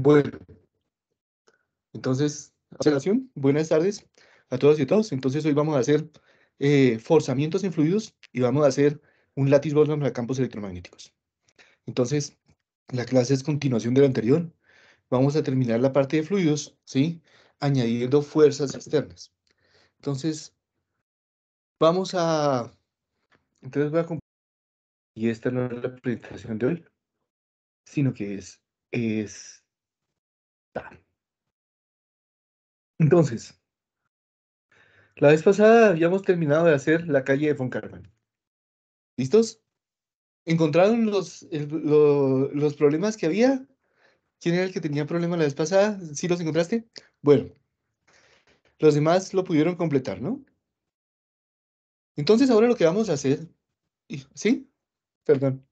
Bueno, entonces, aceleración, buenas tardes a todos y a todos. Entonces hoy vamos a hacer eh, forzamientos en fluidos y vamos a hacer un lattice Boltzmann para campos electromagnéticos. Entonces, la clase es continuación de la anterior. Vamos a terminar la parte de fluidos, ¿sí? Añadiendo fuerzas externas. Entonces, vamos a... Entonces voy a... Y esta no es la presentación de hoy, sino que es, es entonces, la vez pasada habíamos terminado de hacer la calle de Von ¿Listos? ¿Encontraron los, los problemas que había? ¿Quién era el que tenía problemas la vez pasada? ¿Sí los encontraste? Bueno, los demás lo pudieron completar, ¿no? Entonces ahora lo que vamos a hacer... ¿Sí? Perdón.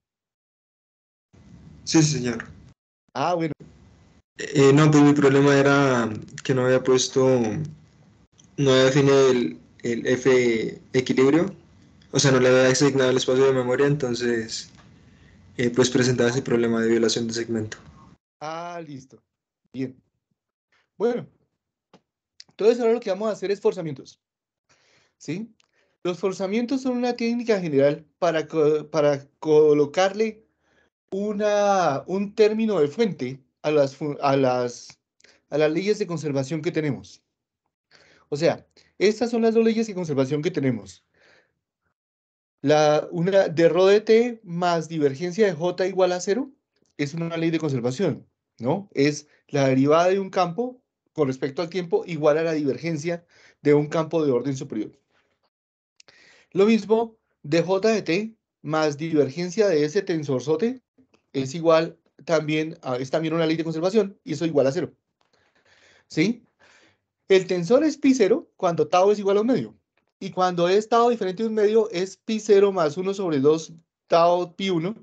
Sí, señor. Ah, bueno. Eh, no, pues mi problema era que no había puesto, no había definido el, el F equilibrio, o sea, no le había asignado el espacio de memoria, entonces, eh, pues presentaba ese problema de violación de segmento. Ah, listo. Bien. Bueno, entonces ahora lo que vamos a hacer es forzamientos. ¿Sí? Los forzamientos son una técnica general para, para colocarle una, un término de fuente a las, a las, a las leyes de conservación que tenemos. O sea, estas son las dos leyes de conservación que tenemos. La, una de rho de t más divergencia de j igual a cero es una ley de conservación, ¿no? Es la derivada de un campo con respecto al tiempo igual a la divergencia de un campo de orden superior. Lo mismo, de j de t más divergencia de ese tensor SOTE es igual también ah, es también una ley de conservación y eso es igual a cero. ¿Sí? El tensor es pi cero cuando tau es igual a un medio. Y cuando es tau diferente de un medio es pi cero más 1 sobre 2 tau pi 1,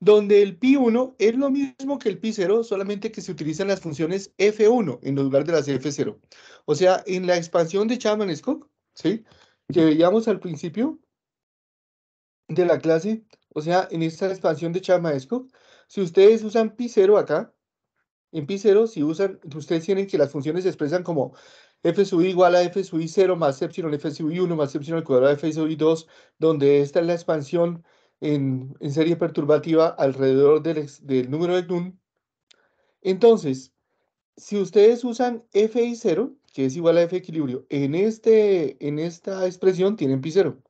donde el pi 1 es lo mismo que el pi 0, solamente que se utilizan las funciones f1 en lugar de las f0. O sea, en la expansión de Chapman-Scott, ¿sí? que veíamos al principio de la clase, o sea, en esta expansión de Chapman-Scott, si ustedes usan pi 0 acá, en pi 0, si usan, ustedes tienen que las funciones se expresan como f sub i igual a f sub i 0 más epsilon f sub i 1 más epsilon al cuadrado de f sub i 2, donde esta es la expansión en, serie perturbativa alrededor del, del número de TUN. Entonces, si ustedes usan f y 0, que es igual a f equilibrio, en, este, en esta expresión tienen pi 0.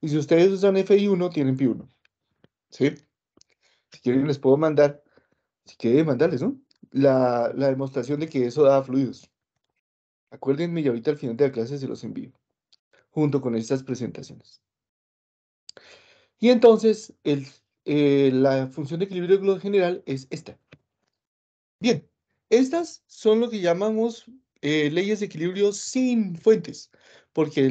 Y si ustedes usan f y 1, tienen pi 1. ¿Sí? Si quieren, les puedo mandar, si quieren, mandarles, ¿no? La, demostración de que eso da fluidos. Acuérdenme y ahorita al final de la clase se los envío, junto con estas presentaciones. Y entonces, eh, la función de equilibrio global general es esta. Bien, estas son lo que llamamos eh, leyes de equilibrio sin fuentes porque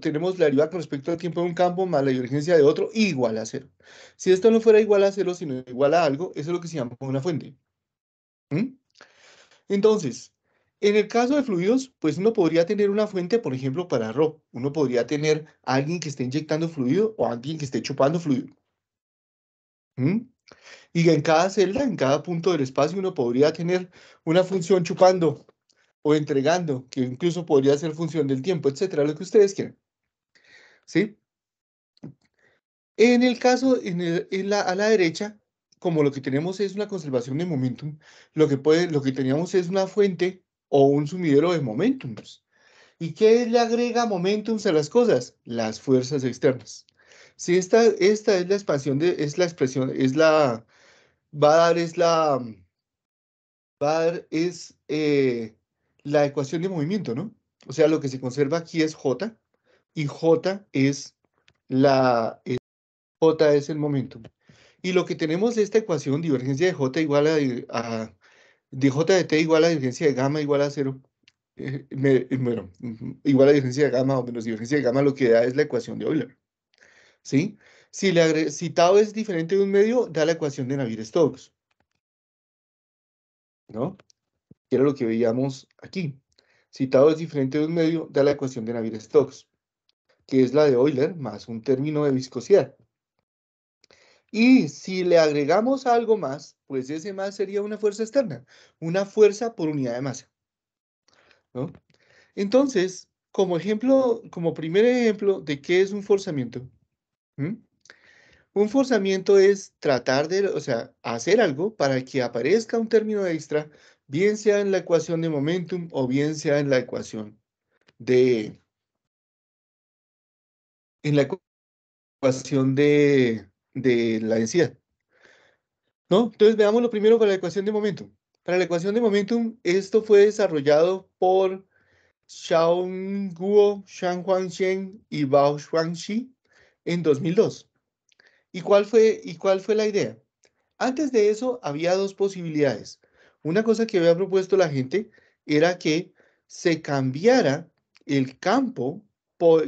tenemos la derivada con respecto al tiempo de un campo más la divergencia de otro igual a cero. Si esto no fuera igual a cero, sino igual a algo, eso es lo que se llama una fuente. Entonces, en el caso de fluidos, pues uno podría tener una fuente, por ejemplo, para RO. Uno podría tener alguien que esté inyectando fluido o alguien que esté chupando fluido. Y en cada celda, en cada punto del espacio, uno podría tener una función chupando o entregando, que incluso podría ser función del tiempo, etcétera, lo que ustedes quieran. ¿Sí? En el caso, a la derecha, como lo que tenemos es una conservación de momentum, lo que, puede, lo que teníamos es una fuente o un sumidero de momentums. ¿Y qué le agrega momentums a las cosas? Las fuerzas externas. Si esta, esta es la expansión, de, es la expresión, es la, va a dar, es la, va a dar, es eh, la ecuación de movimiento, ¿no? O sea, lo que se conserva aquí es J y J es la J es el momento. Y lo que tenemos de esta ecuación, divergencia de J igual a, de J de T igual a divergencia de gamma igual a cero. Eh, bueno, igual a divergencia de gamma o menos divergencia de gamma lo que da es la ecuación de Euler. ¿Sí? Si, le citado es diferente de un medio, da la ecuación de Navier-Stokes. ¿No? que era lo que veíamos aquí. Citado es diferente de un medio, de la ecuación de Navier-Stokes, que es la de Euler más un término de viscosidad. Y si le agregamos algo más, pues ese más sería una fuerza externa, una fuerza por unidad de masa. Entonces, como ejemplo, como primer ejemplo de qué es un forzamiento, un forzamiento es tratar de, o sea, hacer algo para que aparezca un término extra bien sea en la ecuación de momentum o bien sea en la ecuación de... la ecuación de, la densidad. ¿No? Entonces veamos lo primero para la ecuación de momentum. Para la ecuación de momentum, esto fue desarrollado por Xiao Guo, Shang y Bao Shuangxi en 2002. ¿Y cuál, fue, ¿Y cuál fue la idea? Antes de eso había dos posibilidades. Una cosa que había propuesto la gente era que se cambiara el campo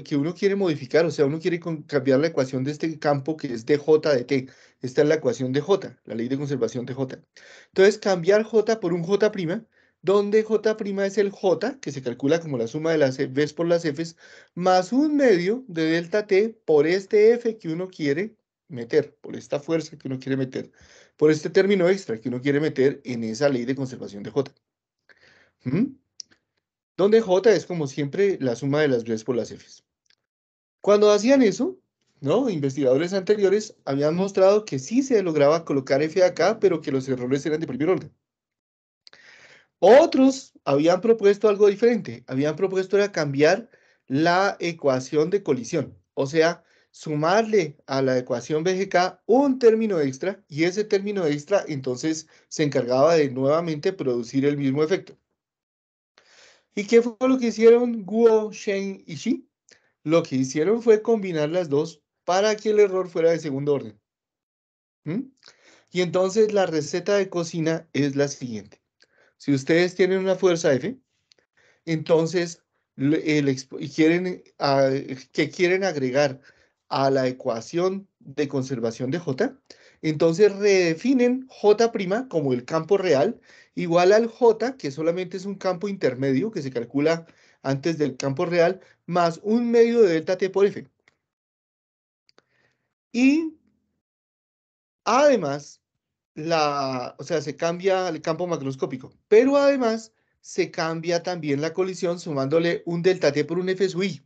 que uno quiere modificar, o sea, uno quiere cambiar la ecuación de este campo que es de J de t. Esta es la ecuación de j, la ley de conservación de j. Entonces, cambiar j por un j', donde j' es el j, que se calcula como la suma de las B's por las F's, más un medio de delta t por este f que uno quiere meter, por esta fuerza que uno quiere meter por este término extra que uno quiere meter en esa ley de conservación de J. ¿Mm? Donde J es, como siempre, la suma de las B por las F. Cuando hacían eso, ¿no? investigadores anteriores habían mostrado que sí se lograba colocar F acá, pero que los errores eran de primer orden. Otros habían propuesto algo diferente. Habían propuesto era cambiar la ecuación de colisión. O sea, sumarle a la ecuación BGK un término extra y ese término extra entonces se encargaba de nuevamente producir el mismo efecto. ¿Y qué fue lo que hicieron Guo, Shen y Xi? Lo que hicieron fue combinar las dos para que el error fuera de segundo orden. ¿Mm? Y entonces la receta de cocina es la siguiente. Si ustedes tienen una fuerza F, entonces el, quieren, ah, que quieren agregar a la ecuación de conservación de J. Entonces redefinen J' como el campo real igual al J, que solamente es un campo intermedio que se calcula antes del campo real, más un medio de delta T por F. Y además, la, o sea, se cambia el campo macroscópico, pero además se cambia también la colisión sumándole un delta T por un F sub I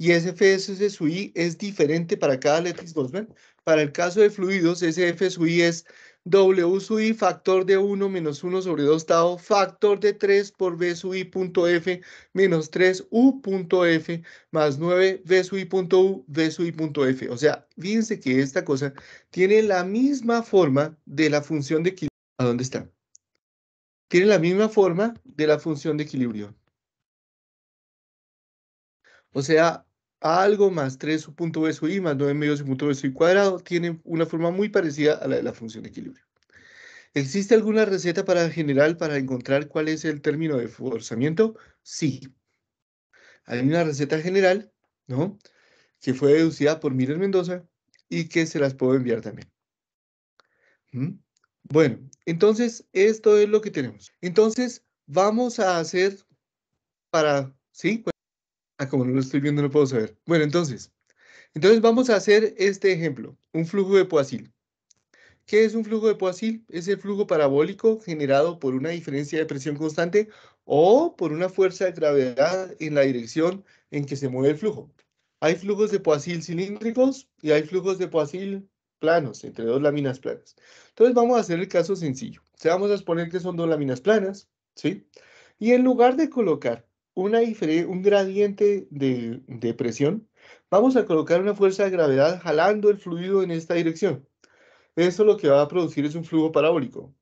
y SFS sub i es diferente para cada Lattice Boltzmann. Para el caso de fluidos, SF sub i es W sub i factor de 1 menos 1 sobre 2 tau factor de 3 por B sub i punto F menos 3 U punto F más 9 V, sub i punto U B sub i punto F. O sea, fíjense que esta cosa tiene la misma forma de la función de equilibrio. ¿A dónde está? Tiene la misma forma de la función de equilibrio. O sea, algo más 3 su punto b i más 9 medios punto b cuadrado tiene una forma muy parecida a la de la función de equilibrio. ¿Existe alguna receta para general para encontrar cuál es el término de forzamiento? Sí. Hay una receta general, ¿no? Que fue deducida por Miren Mendoza y que se las puedo enviar también. ¿Mm? Bueno, entonces esto es lo que tenemos. Entonces vamos a hacer para, ¿sí? Ah, como no lo estoy viendo, no puedo saber. Bueno, entonces, entonces vamos a hacer este ejemplo, un flujo de poasil. ¿Qué es un flujo de poasil? Es el flujo parabólico generado por una diferencia de presión constante o por una fuerza de gravedad en la dirección en que se mueve el flujo. Hay flujos de poasil cilíndricos y hay flujos de poasil planos, entre dos láminas planas. Entonces vamos a hacer el caso sencillo. se vamos a exponer que son dos láminas planas, ¿sí? Y en lugar de colocar una un gradiente de, presión, vamos a colocar una fuerza de gravedad jalando el fluido en esta dirección. Eso lo que va a producir es un flujo parabólico,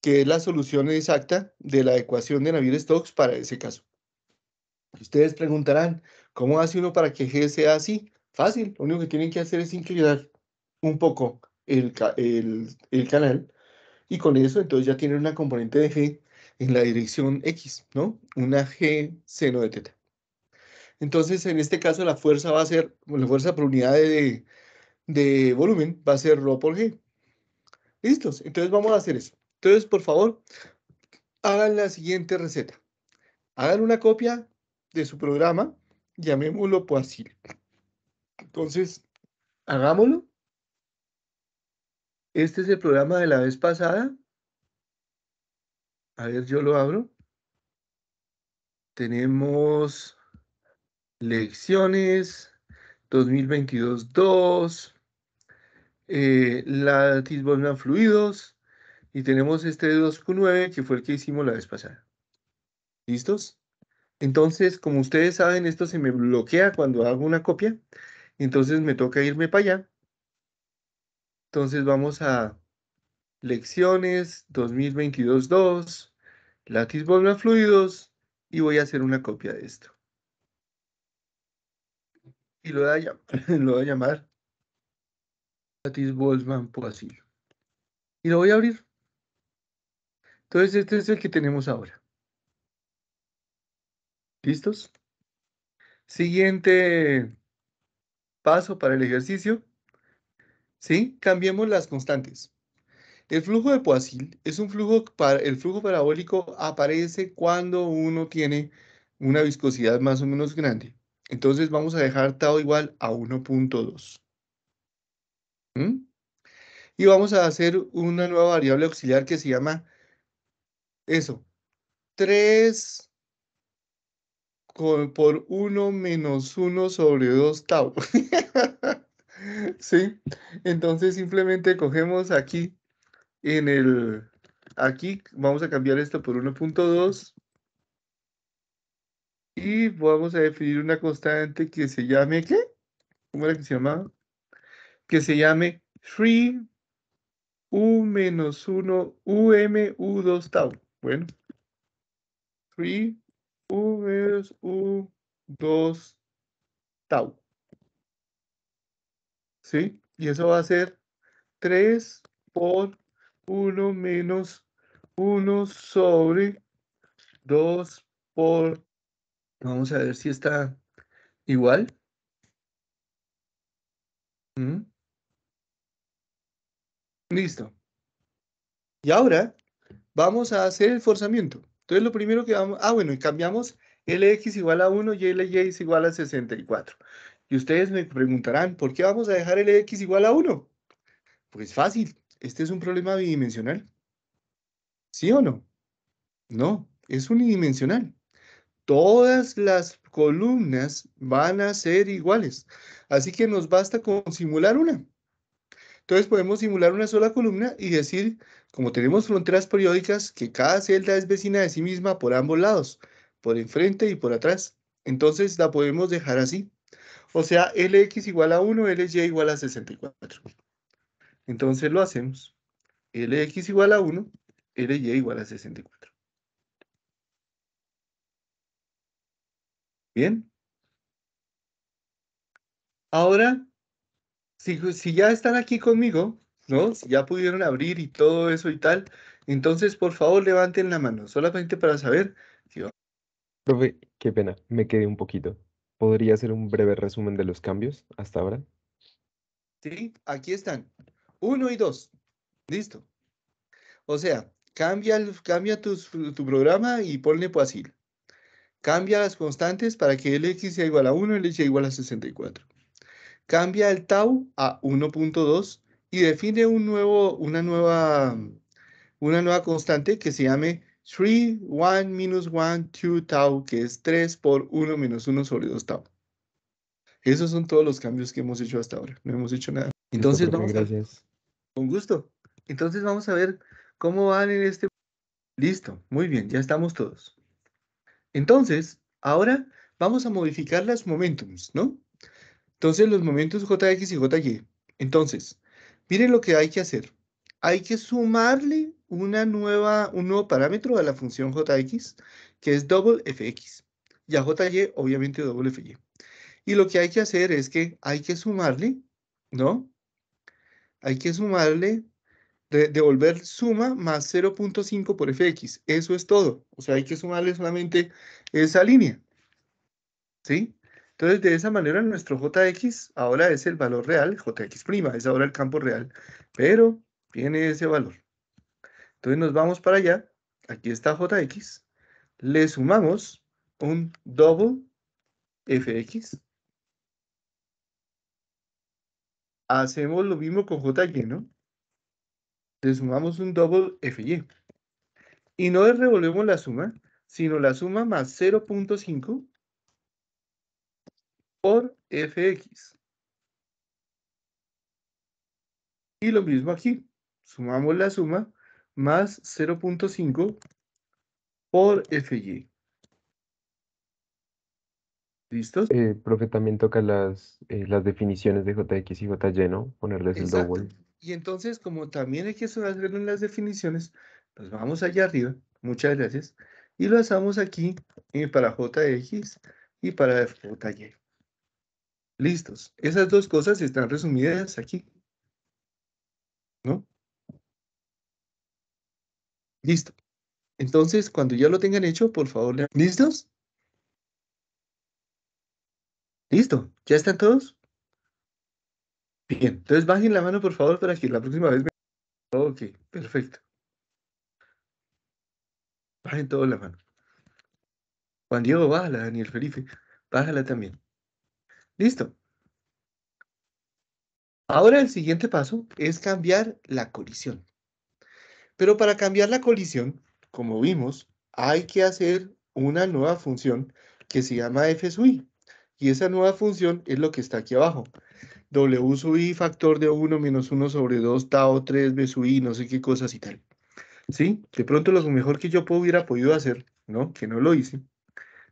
que es la solución exacta de la ecuación de Navier-Stokes para ese caso. Ustedes preguntarán, ¿cómo hace uno para que G sea así? Fácil, lo único que tienen que hacer es inclinar un poco el, el canal y con eso entonces ya tienen una componente de G en la dirección X, ¿no? Una G seno de teta. Entonces, en este caso, la fuerza va a ser, la fuerza por unidad de, volumen va a ser rho por G. ¿Listos? Entonces, vamos a hacer eso. Entonces, por favor, hagan la siguiente receta. Hagan una copia de su programa, llamémoslo así. Entonces, hagámoslo. Este es el programa de la vez pasada. A ver, yo lo abro. Tenemos lecciones 2022-2, eh, la fluidos, y tenemos este 2Q9 que fue el que hicimos la vez pasada. ¿Listos? Entonces, como ustedes saben, esto se me bloquea cuando hago una copia. Entonces me toca irme para allá. Entonces vamos a lecciones 2022-2, lattice boltzmann fluidos y voy a hacer una copia de esto. Y lo voy a, llamar lattice Boltzmann Poisson. Y lo voy a abrir. Entonces este es el que tenemos ahora. ¿Listos? Siguiente paso para el ejercicio. ¿Sí? Cambiemos las constantes. El flujo de Poisson es un flujo, el flujo parabólico aparece cuando uno tiene una viscosidad más o menos grande. Entonces vamos a dejar tau igual a 1.2. ¿Mm? Y vamos a hacer una nueva variable auxiliar que se llama eso, 3 por 1 menos 1 sobre 2 tau. ¿Sí? Entonces simplemente cogemos aquí en el, aquí vamos a cambiar esto por 1.2 y vamos a definir una constante que se llame, ¿qué? ¿Cómo era que se llamaba? Que se llame 3 u menos 1 um u2 tau. Bueno, 3 u menos u2 tau. ¿Sí? Y eso va a ser 3 por 1 menos 1 sobre 2 por... Vamos a ver si está igual. Mm. Listo. Y ahora vamos a hacer el forzamiento. Entonces lo primero que vamos... Ah, bueno, y cambiamos LX igual a 1 y LY es igual a 64. Y ustedes me preguntarán, ¿por qué vamos a dejar LX igual a 1? Pues fácil, ¿este es un problema bidimensional? ¿Sí o no? No, es unidimensional. Todas las columnas van a ser iguales. Así que nos basta con simular una. Entonces podemos simular una sola columna y decir, como tenemos fronteras periódicas, que cada celda es vecina de sí misma por ambos lados, por enfrente y por atrás. Entonces la podemos dejar así. O sea, Lx igual a 1, Ly igual a 64. Entonces lo hacemos. Lx igual a 1, Ly igual a 64. Bien. Ahora, si, si, ya están aquí conmigo, ¿no? Si ya pudieron abrir y todo eso y tal, entonces por favor levanten la mano, solamente para saber si Profe, qué pena, me quedé un poquito. ¿Podría hacer un breve resumen de los cambios hasta ahora? Sí, aquí están. 1 y 2. Listo. O sea, cambia, tu, programa y ponle poasil. Cambia las constantes para que el x sea igual a 1 y el y sea igual a 64. Cambia el tau a 1.2 y define un nuevo, una, nueva, constante que se llame 3, 1, minus 1, 2 tau, que es 3 por 1 menos 1 sobre 2 tau. Esos son todos los cambios que hemos hecho hasta ahora. No hemos hecho nada. Entonces, vamos gracias. Con gusto. Entonces vamos a ver cómo van en este... Listo, muy bien, ya estamos todos. Entonces, ahora vamos a modificar las momentums, ¿no? Entonces, los momentos JX y JY. Entonces, miren lo que hay que hacer. Hay que sumarle una nueva, un nuevo parámetro a la función JX, que es double FX. Y a JY, obviamente, double FY. Y lo que hay que hacer es que hay que sumarle, ¿no? hay que sumarle, devolver suma más 0.5 por fx. Eso es todo. O sea, hay que sumarle solamente esa línea. ¿Sí? Entonces, de esa manera, nuestro jx ahora es el valor real, jx', es ahora el campo real, pero tiene ese valor. Entonces, nos vamos para allá. Aquí está jx. Le sumamos un double fx. hacemos lo mismo con j lleno, Le sumamos un doble FY. Y no le revolvemos la suma, sino la suma más 0.5 por fx. Y lo mismo aquí. Sumamos la suma más 0.5 por fy. ¿Listos? Eh, profe, también toca las, eh, las definiciones de JX y JY, ¿no? Ponerles el double. Y entonces, como también hay que hacerlo en las definiciones, nos pues vamos allá arriba, muchas gracias, y lo hacemos aquí eh, para JX y para JY. Listos. Esas dos cosas están resumidas aquí. ¿No? Listo. Entonces, cuando ya lo tengan hecho, por favor, ¿listos? Listo, ¿ya están todos? Bien, entonces bajen la mano por favor para que la próxima vez me... Ok, perfecto. Bajen todos la mano. Juan Diego, bájala, Daniel Felipe, bájala también. Listo. Ahora el siguiente paso es cambiar la colisión. Pero para cambiar la colisión, como vimos, hay que hacer una nueva función que se llama fsui. Y esa nueva función es lo que está aquí abajo. W sub i factor de 1 menos 1 sobre 2 tau 3 b sub i, no sé qué cosas y tal. ¿Sí? De pronto lo mejor que yo hubiera podido hacer, ¿no? Que no lo hice,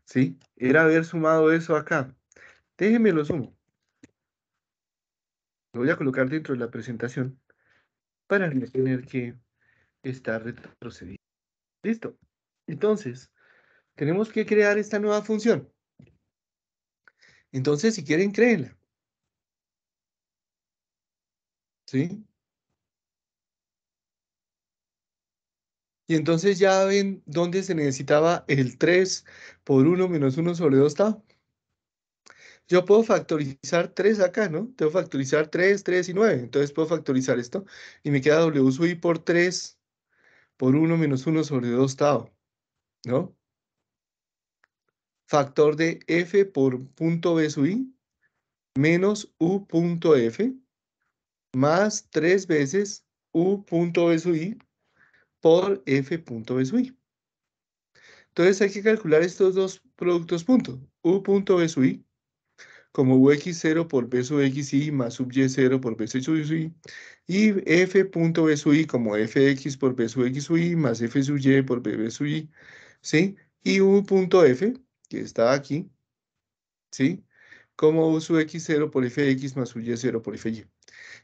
¿sí? Era haber sumado eso acá. Déjenme lo sumo. Lo voy a colocar dentro de la presentación para no tener que estar retrocediendo. Listo. Entonces, tenemos que crear esta nueva función. Entonces, si quieren, créenla. ¿Sí? Y entonces ya ven dónde se necesitaba el 3 por 1 menos 1 sobre 2 tau. Yo puedo factorizar 3 acá, ¿no? Tengo que factorizar 3, 3 y 9. Entonces puedo factorizar esto y me queda W sub i por 3 por 1 menos 1 sobre 2 tau, ¿no? factor de f por punto b sub i menos u punto f más tres veces u punto b sub i por f punto b sub i. Entonces hay que calcular estos dos productos punto u punto b sub i como ux0 por b sub i. más sub y0 por b sub y y f punto b sub i como fx por b sub x y i más f sub y por b sub i. ¿sí? Y u punto f que está aquí, ¿sí? Como ux x0 por fx más u 0 por fy.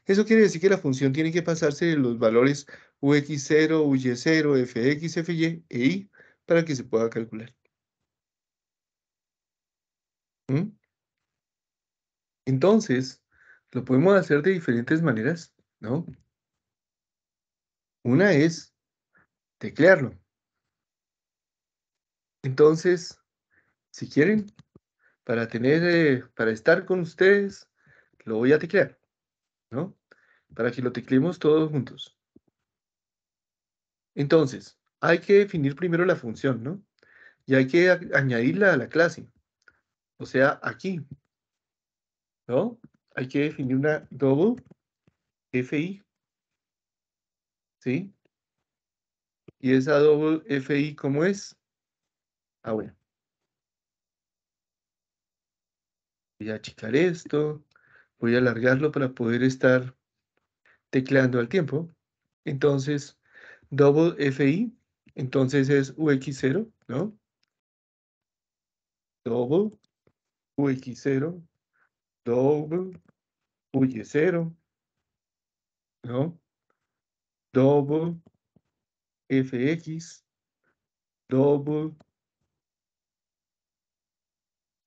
Eso quiere decir que la función tiene que pasarse de los valores ux0, uy0, fx, fy e y para que se pueda calcular. ¿Mm? Entonces, lo podemos hacer de diferentes maneras, ¿no? Una es teclearlo. Entonces, si quieren, para tener, eh, para estar con ustedes, lo voy a teclear, ¿no? Para que lo tecleemos todos juntos. Entonces, hay que definir primero la función, ¿no? Y hay que añadirla a la clase. O sea, aquí, ¿no? Hay que definir una double fi, ¿sí? ¿Y esa double fi cómo es? Ah, bueno. voy a achicar esto, voy a alargarlo para poder estar tecleando al tiempo. Entonces, double FI, entonces es UX0, ¿no? Double UX0, double UY0, ¿no? Double FX, double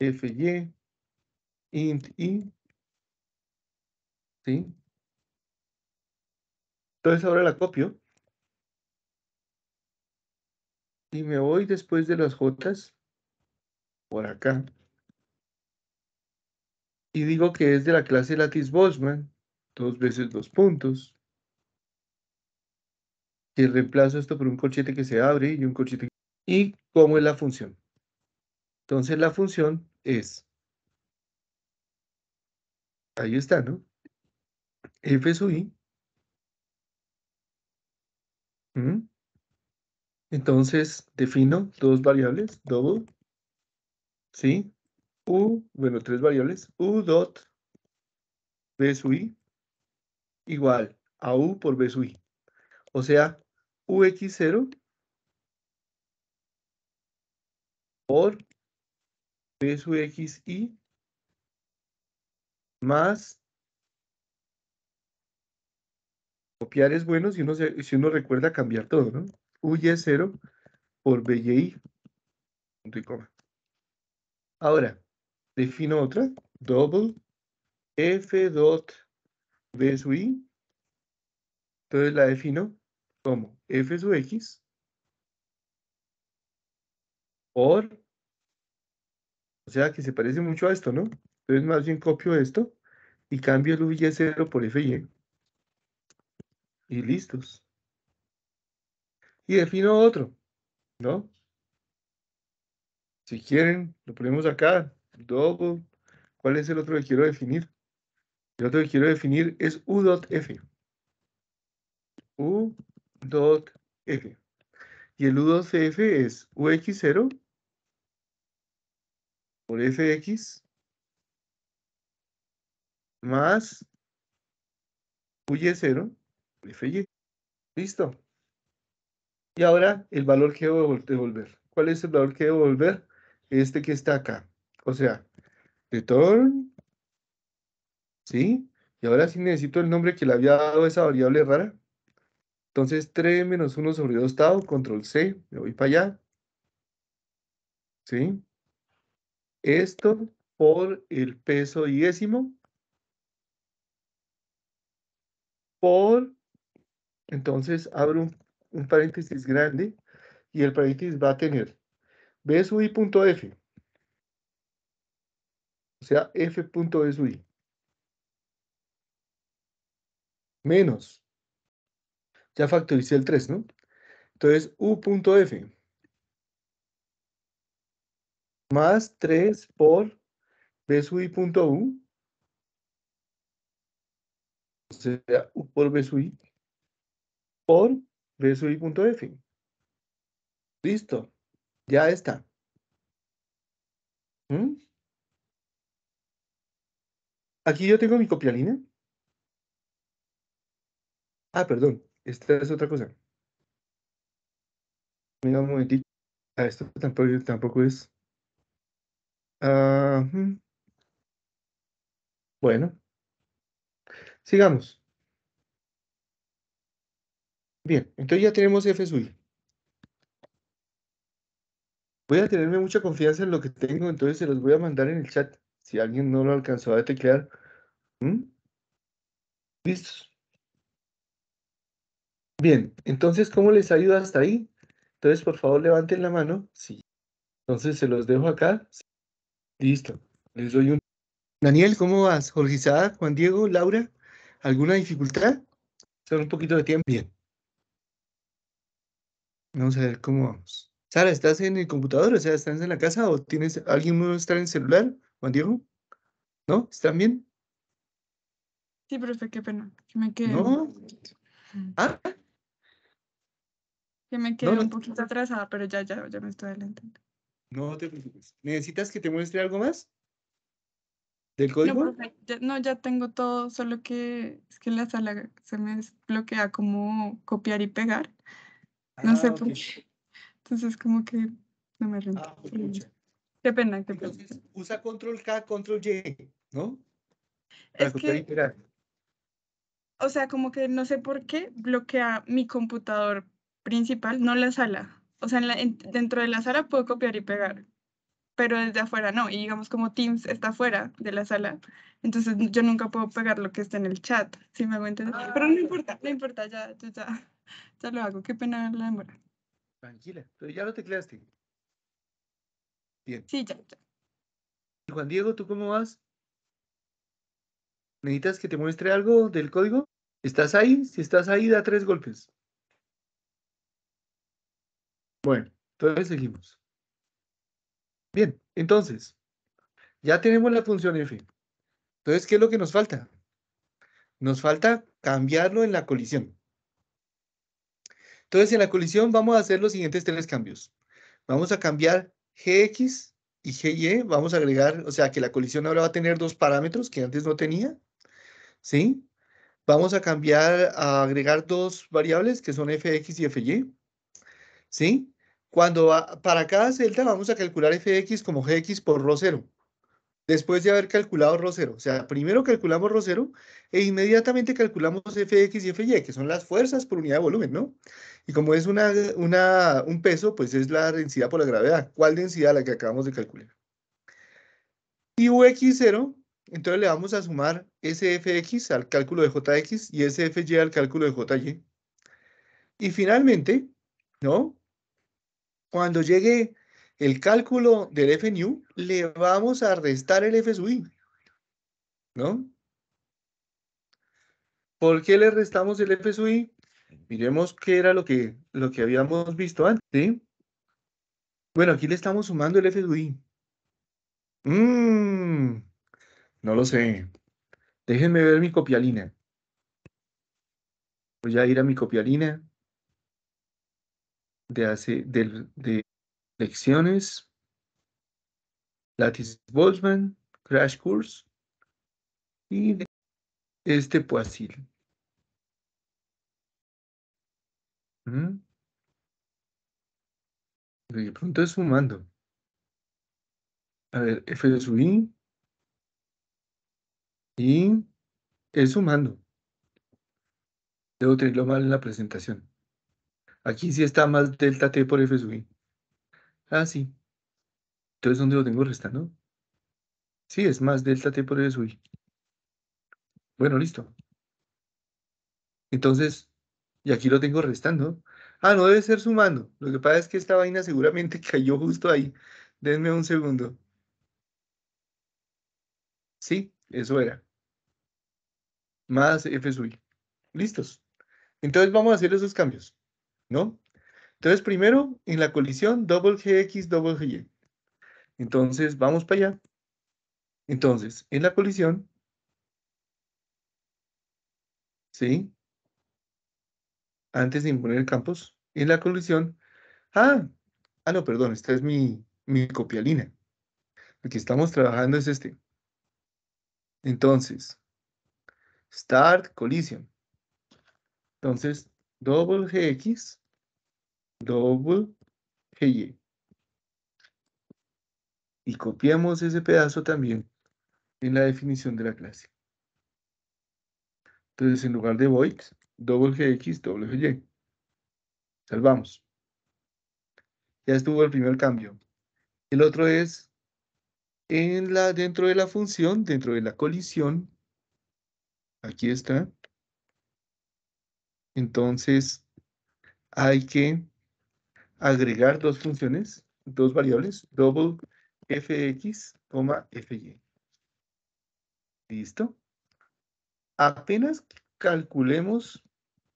FY, int i. ¿Sí? Entonces ahora la copio. Y me voy después de las jotas por acá. Y digo que es de la clase Lattice Boltzmann, dos veces dos puntos. Y reemplazo esto por un corchete que se abre y un corchete. ¿Y cómo es la función? Entonces la función es Ahí está, ¿no? F sub I. Entonces, defino dos variables, double, ¿sí? U, bueno, tres variables, U dot B su I igual a U por B su I. O sea, UX0 por B x i más copiar es bueno si uno, si uno recuerda cambiar todo, ¿no? Uy es 0 por BYI. Punto y coma. Ahora, defino otra. Double F dot B sub I. Entonces la defino como F sub X por... O sea que se parece mucho a esto, ¿no? Entonces más bien copio esto y cambio el uy 0 por FY. E. Y listos. Y defino otro, ¿no? Si quieren, lo ponemos acá. ¿Cuál es el otro que quiero definir? El otro que quiero definir es U.F. U.F. Y el U.F es UX0 por FX más Y0, FY. Pues, listo. Y ahora el valor que debo devolver. ¿Cuál es el valor que debo devolver? Este que está acá. O sea, return. ¿Sí? Y ahora sí necesito el nombre que le había dado esa variable rara. Entonces 3 menos 1 sobre 2 estado control C, me voy para allá. ¿Sí? Esto por el peso décimo. por, entonces abro un, paréntesis grande y el paréntesis va a tener b sub i punto f. O sea, f punto b sub Menos. Ya factoricé el 3, ¿no? Entonces, u punto f. Más 3 por b sub punto u sea, U por B por B sub I punto F. Listo. Ya está. ¿Mm? Aquí yo tengo mi línea. Ah, perdón. Esta es otra cosa. Mira un momentito. Ah, esto tampoco, tampoco es. Ah, mm. Bueno. Sigamos. Bien, entonces ya tenemos f Voy a tenerme mucha confianza en lo que tengo, entonces se los voy a mandar en el chat. Si alguien no lo alcanzó a teclear. ¿Mm? ¿Listos? Bien, entonces, ¿cómo les ayuda hasta ahí? Entonces, por favor, levanten la mano. Sí. Entonces, se los dejo acá. Listo. Les doy un... Daniel, ¿cómo vas? Jorge Juan Diego, Laura. ¿Alguna dificultad? Solo un poquito de tiempo. Bien. Vamos a ver cómo vamos. Sara, ¿estás en el computador? O sea, ¿estás en la casa o tienes alguien puede estar en el celular? Juan Diego. ¿No? ¿Están bien? Sí, profe, qué pena. Que me quedé. No. Ah. Que me quedé un poquito atrasada, pero ya, ya, ya me estoy adelantando. No te preocupes. ¿Necesitas que te muestre algo más? Pues, no, ya, tengo todo, solo que es que la sala se me desbloquea como copiar y pegar. No sé ah, por qué. Entonces, como que no me rinde. Ah, qué pena, Entonces, usa control K, control Y, ¿no? Para O sea, como que no sé por qué bloquea mi computador principal, no la sala. O sea, dentro de la sala puedo copiar y pegar, pero desde afuera no. Y digamos como Teams está afuera de la sala, entonces yo nunca puedo pegar lo que está en el chat, si me hago pero no ah. importa, no importa, ya, lo hago. Qué pena la demora. Tranquila, ya lo tecleaste. Bien. Sí, ya, ya. Juan Diego, ¿tú cómo vas? ¿Necesitas que te muestre algo del código? ¿Estás ahí? Si estás ahí, da tres golpes. Bueno, entonces seguimos. Bien, entonces, ya tenemos la función f. Entonces, ¿qué es lo que nos falta? Nos falta cambiarlo en la colisión. Entonces, en la colisión vamos a hacer los siguientes tres cambios. Vamos a cambiar gx y gy, vamos a agregar, o sea, que la colisión ahora va a tener dos parámetros que antes no tenía, ¿sí? Vamos a cambiar, a agregar dos variables que son fx y fy, ¿sí? Cuando para cada celda vamos a calcular Fx como Gx por rho 0. Después de haber calculado rho 0. O sea, primero calculamos rho 0 e inmediatamente calculamos Fx y Fy, que son las fuerzas por unidad de volumen, ¿no? Y como es una, un peso, pues es la densidad por la gravedad. ¿Cuál densidad? La que acabamos de calcular. Y ux0 entonces le vamos a sumar SFX al cálculo de JX y Fy al cálculo de JY. Y finalmente, ¿no? Cuando llegue el cálculo del FNU, le vamos a restar el f ¿no? ¿Por qué le restamos el f sub Miremos qué era lo que, lo que habíamos visto antes, Bueno, aquí le estamos sumando el f mm, no lo sé. Déjenme ver mi copialina. Voy a ir a mi copialina de, hace, de, lecciones, lattice Boltzmann, Crash Course y este Poasil. De pronto es sumando. A ver, F de su Y es sumando. Debo tenerlo mal en la presentación. Aquí sí está más delta t por f sub i. Ah, sí. Entonces, ¿dónde lo tengo restando? Sí, es más delta t por f sub i. Bueno, listo. Entonces, y aquí lo tengo restando. Ah, no debe ser sumando. Lo que pasa es que esta vaina seguramente cayó justo ahí. Denme un segundo. Sí, eso era. Más f sub i. Listos. Entonces vamos a hacer esos cambios. ¿no? Entonces, primero, en la colisión, doble GX, doble GY. Entonces, vamos para allá. Entonces, en la colisión, ¿sí? Antes de imponer campos, en la colisión, ah, ah no, perdón, esta es mi, copialina. Lo que estamos trabajando es este. Entonces, start collision. Entonces, double GX doble y. Y copiamos ese pedazo también en la definición de la clase. Entonces, en lugar de void, double gx, doble y. Salvamos. Ya estuvo el primer cambio. El otro es, en la, dentro de la función, dentro de la colisión, aquí está. Entonces, hay que agregar dos funciones, dos variables, double fx, fy. ¿Listo? Apenas calculemos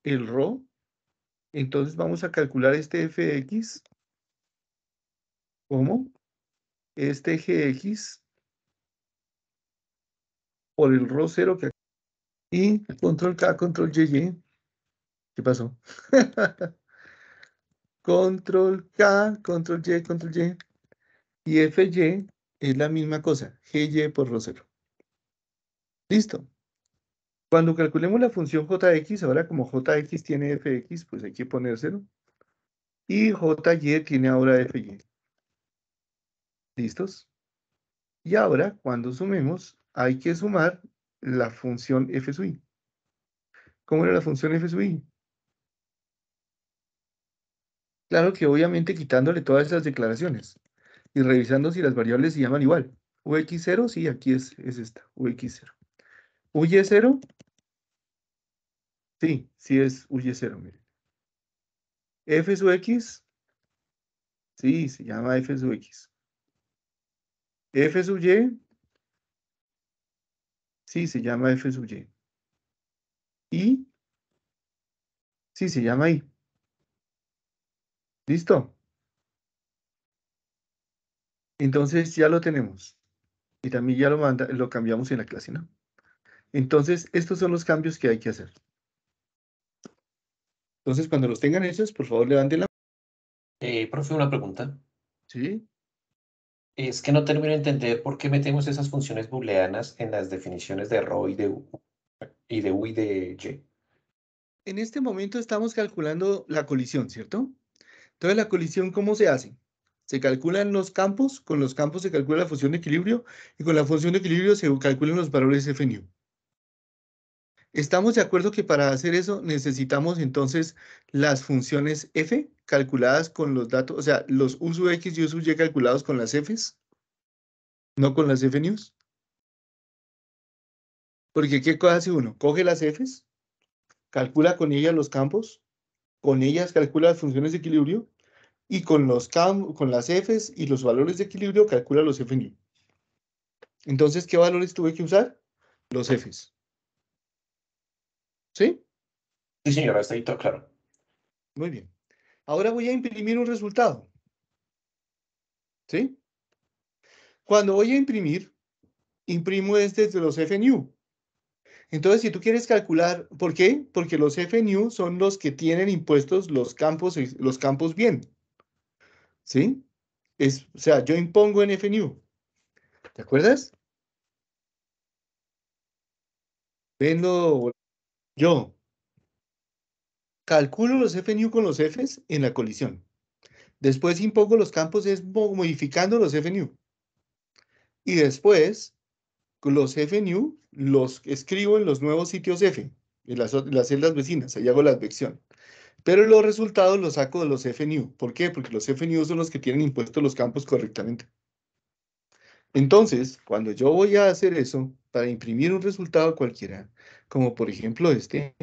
el ro. entonces vamos a calcular este fx como este gx por el row cero que y control K, control Y. ¿Qué pasó? Control K, Control Y, Control Y. Y FY es la misma cosa, GY por cero. Listo. Cuando calculemos la función JX, ahora como JX tiene FX, pues hay que poner 0. Y JY tiene ahora FY. ¿Listos? Y ahora, cuando sumemos, hay que sumar la función F sub i. ¿Cómo era la función F sub i? Claro que obviamente quitándole todas esas declaraciones y revisando si las variables se llaman igual. UX0, sí, aquí es, esta, UX0. UY0, sí, sí es UY0, miren. F sub X, sí, se llama F sub X. F sub Y, sí, se llama F sub Y. Y, sí, se llama I. Listo. Entonces ya lo tenemos. Y también ya lo, manda, lo cambiamos en la clase, ¿no? Entonces, estos son los cambios que hay que hacer. Entonces, cuando los tengan hechos, por favor, levanten la... Eh, profe, una pregunta. Sí. Es que no termino de entender por qué metemos esas funciones booleanas en las definiciones de rho y de U y de, U y de Y. En este momento estamos calculando la colisión, ¿cierto? Entonces, la colisión, ¿cómo se hace? Se calculan los campos, con los campos se calcula la función de equilibrio y con la función de equilibrio se calculan los valores F nu. Estamos de acuerdo que para hacer eso necesitamos entonces las funciones F calculadas con los datos, o sea, los U sub X y U sub Y calculados con las Fs, no con las F news. Porque ¿qué hace uno? Coge las Fs, calcula con ellas los campos, con ellas calcula las funciones de equilibrio y con, los con las Fs y los valores de equilibrio calcula los FNU. Entonces, ¿qué valores tuve que usar? Los Fs. ¿Sí? Sí, señora, está ahí todo claro. Muy bien. Ahora voy a imprimir un resultado. ¿Sí? Cuando voy a imprimir, imprimo este de los FNU. Entonces, si tú quieres calcular, ¿por qué? Porque los FNU son los que tienen impuestos los campos, eh, los campos bien. ¿Sí? Es, o sea, yo impongo en FNU. ¿Te acuerdas? Vendo... yo. Calculo los FNU con los Fs en la colisión. Después impongo los campos es modificando los FNU. Y después los FNU los escribo en los nuevos sitios F, en las, las celdas vecinas, ahí hago la advección. Pero los resultados los saco de los FNU. ¿Por qué? Porque los FNU son los que tienen impuestos los campos correctamente. Entonces, cuando yo voy a hacer eso para imprimir un resultado cualquiera, como por ejemplo este,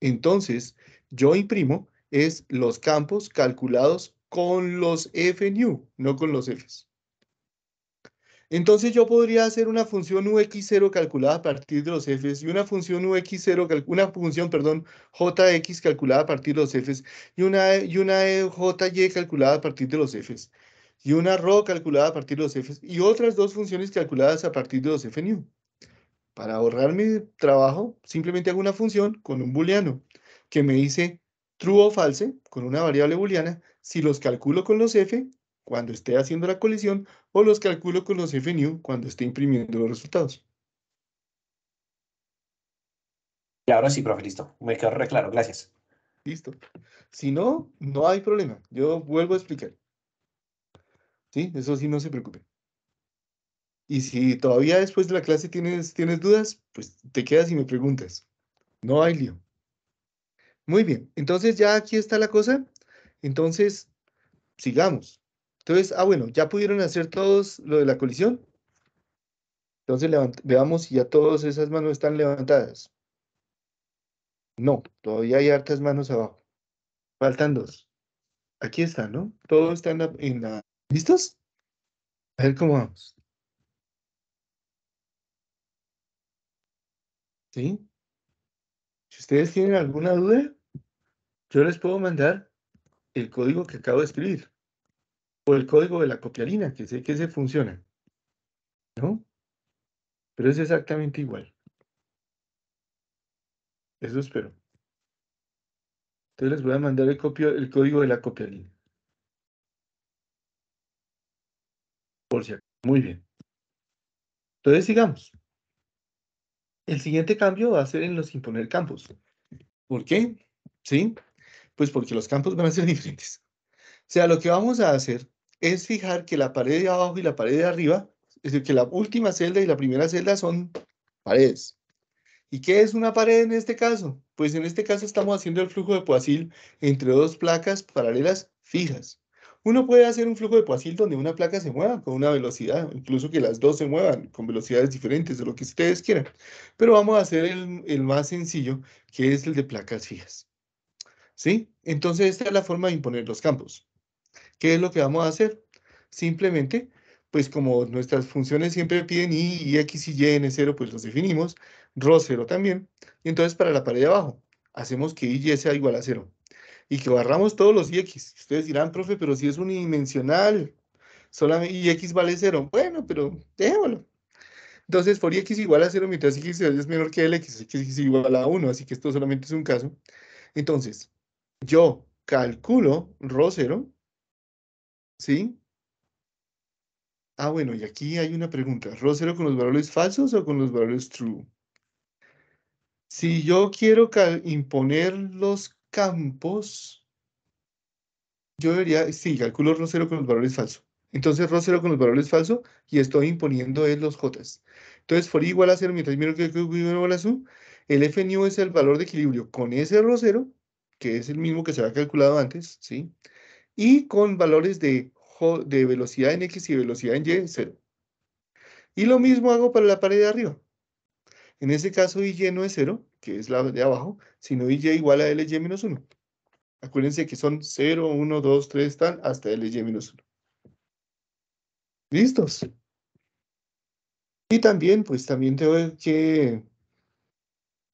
entonces yo imprimo es los campos calculados con los FNU, no con los Fs. Entonces yo podría hacer una función ux0 calculada a partir de los f's y una función ux0, una función, perdón, jx calculada a partir de los f's y una, y una jy calculada a partir de los f's y una rho calculada a partir de los f's y otras dos funciones calculadas a partir de los f new. Para ahorrar mi trabajo, simplemente hago una función con un booleano que me dice true o false con una variable booleana si los calculo con los f cuando esté haciendo la colisión o los calculo con los FNU cuando esté imprimiendo los resultados. Y ahora sí, profe, listo. Me quedó re claro, gracias. Listo. Si no, no hay problema. Yo vuelvo a explicar. ¿Sí? Eso sí, no se preocupe. Y si todavía después de la clase tienes, tienes dudas, pues te quedas y me preguntas. No hay lío. Muy bien, entonces ya aquí está la cosa. Entonces, sigamos. Entonces, ah, bueno, ya pudieron hacer todos lo de la colisión. Entonces, veamos si ya todas esas manos están levantadas. No, todavía hay hartas manos abajo. Faltan dos. Aquí están, ¿no? Todos están en la... ¿Listos? A ver cómo vamos. ¿Sí? Si ustedes tienen alguna duda, yo les puedo mandar el código que acabo de escribir el código de la copialina, que sé que se funciona, ¿no? Pero es exactamente igual. Eso espero. Entonces les voy a mandar el, copio, el código de la copialina. Por cierto Muy bien. Entonces sigamos. El siguiente cambio va a ser en los imponer campos. ¿Por qué? ¿Sí? Pues porque los campos van a ser diferentes. O sea, lo que vamos a hacer es fijar que la pared de abajo y la pared de arriba, es decir, que la última celda y la primera celda son paredes. ¿Y qué es una pared en este caso? Pues en este caso estamos haciendo el flujo de poasil entre dos placas paralelas fijas. Uno puede hacer un flujo de Poisson donde una placa se mueva con una velocidad, incluso que las dos se muevan con velocidades diferentes de lo que ustedes quieran. Pero vamos a hacer el, el más sencillo, que es el de placas fijas. ¿Sí? Entonces esta es la forma de imponer los campos. ¿Qué es lo que vamos a hacer? Simplemente, pues como nuestras funciones siempre piden i, x y y, en 0 pues los definimos, rho 0 también. Y entonces para la pared de abajo, hacemos que y, y sea igual a 0. Y que barramos todos los y x. Ustedes dirán, profe, pero si es unidimensional, solamente y x vale 0. Bueno, pero dejémoslo. Entonces, por x igual a 0 mientras x es menor que el x, x es igual a 1, así que esto solamente es un caso. Entonces, yo calculo rho 0 ¿Sí? Ah, bueno, y aquí hay una pregunta. ¿Rosero con los valores falsos o con los valores true? Si mm. yo quiero imponer los campos, yo debería, sí, calculo Rosero con los valores falsos. Entonces, Rosero con los valores falsos y estoy imponiendo los J. Entonces, for igual a 0, mientras miro que es igual a el F nu es el valor de equilibrio con ese Rosero, que es el mismo que se había calculado antes, ¿sí? sí y con valores de, velocidad en X y velocidad en Y, 0. Y lo mismo hago para la pared de arriba. En este caso, Y no es 0, que es la de abajo, sino Y igual a LY menos 1. Acuérdense que son 0, 1, 2, 3, tal, hasta LY menos 1. ¿Listos? Y también, pues también tengo que,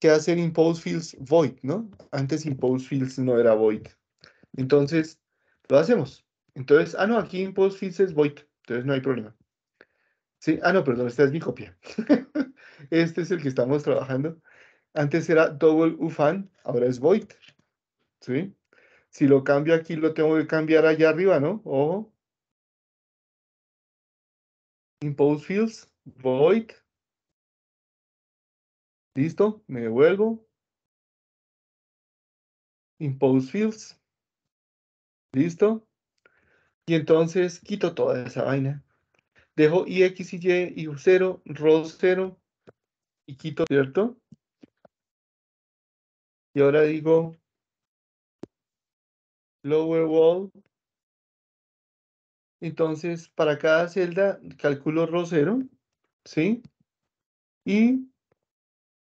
que hacer impose fields void, ¿no? Antes impose fields no era void. Entonces, lo hacemos. Entonces, ah, no, aquí impose es void, entonces no hay problema. Sí, ah, no, perdón, esta es mi copia. este es el que estamos trabajando. Antes era double ufan, ahora es void. ¿Sí? Si lo cambio aquí, lo tengo que cambiar allá arriba, ¿no? Ojo. Impose fields, void. Listo, me devuelvo. Impose fields. ¿Listo? Y entonces quito toda esa vaina. Dejo x, y Y, 0 RO 0 y quito, ¿cierto? Y ahora digo lower wall. Entonces, para cada celda calculo RO 0, ¿sí? Y,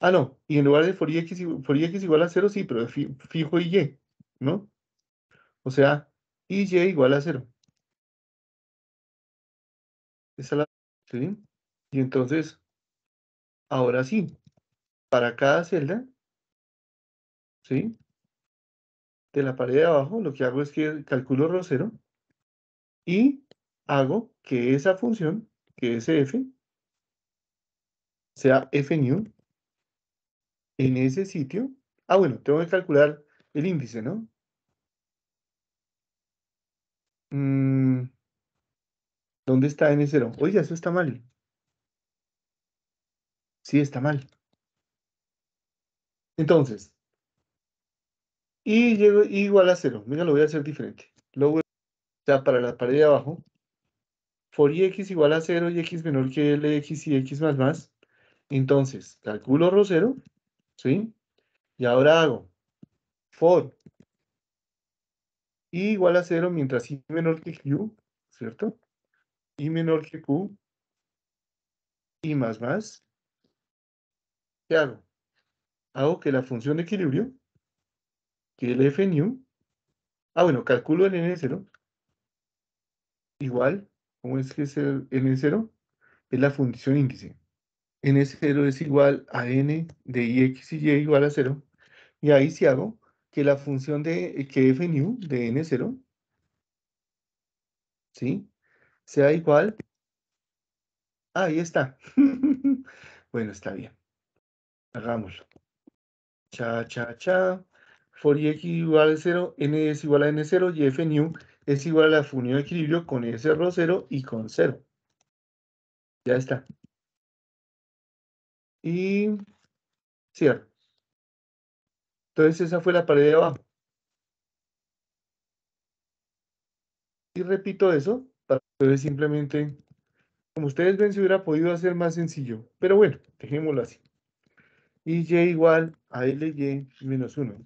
ah no, y en lugar de for y, x, for y x igual a 0, sí, pero fijo Y, ¿no? O sea, y y igual a 0. Esa la, Y entonces, ahora sí, para cada celda, ¿sí? De la pared de abajo, lo que hago es que calculo rosero y hago que esa función, que es f, sea f new en ese sitio. Ah, bueno, tengo que calcular el índice, ¿no? Mm, ¿Dónde está N0? Oye, eso está mal. Sí, está mal. Entonces, y llego igual a 0. Mira, lo voy a hacer diferente. Luego, ya para la pared de abajo, for y x igual a 0 y x menor que lx y x más más. Entonces, calculo r 0 ¿sí? Y ahora hago for I igual a 0 mientras i menor que q, ¿cierto? i menor que q, y más más. ¿Qué hago? Hago que la función de equilibrio, que el f nu, ah bueno, calculo el n0, igual, ¿cómo es que es el n0? Es la función índice. n0 es igual a n de ix y y igual a cero, Y ahí si hago que la función de que f nu de n0 ¿sí? sea igual ahí está bueno está bien hagámoslo cha cha cha for y igual a 0 n es igual a n0 y f nu es igual a la función de equilibrio con s e 0 y con 0 ya está y cierto. Entonces esa fue la pared de abajo. Y repito eso, para ustedes simplemente, como ustedes ven, se hubiera podido hacer más sencillo. Pero bueno, dejémoslo así. Y igual a ly menos 1.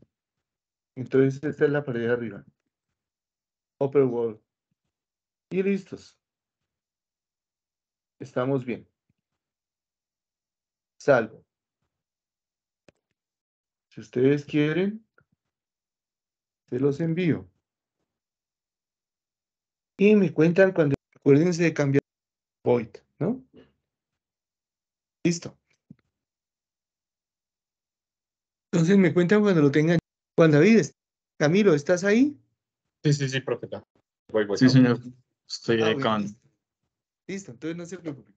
Entonces esta es la pared de arriba. Upper wall. Y listos. Estamos bien. Salvo si ustedes quieren, se los envío. Y me cuentan cuando, acuérdense de cambiar void, ¿no? Listo. Entonces me cuentan cuando lo tengan. Juan David, Camilo, ¿estás ahí? Sí, sí, sí, profeta. sí, señor. Estoy ah, Listo. entonces no se preocupen.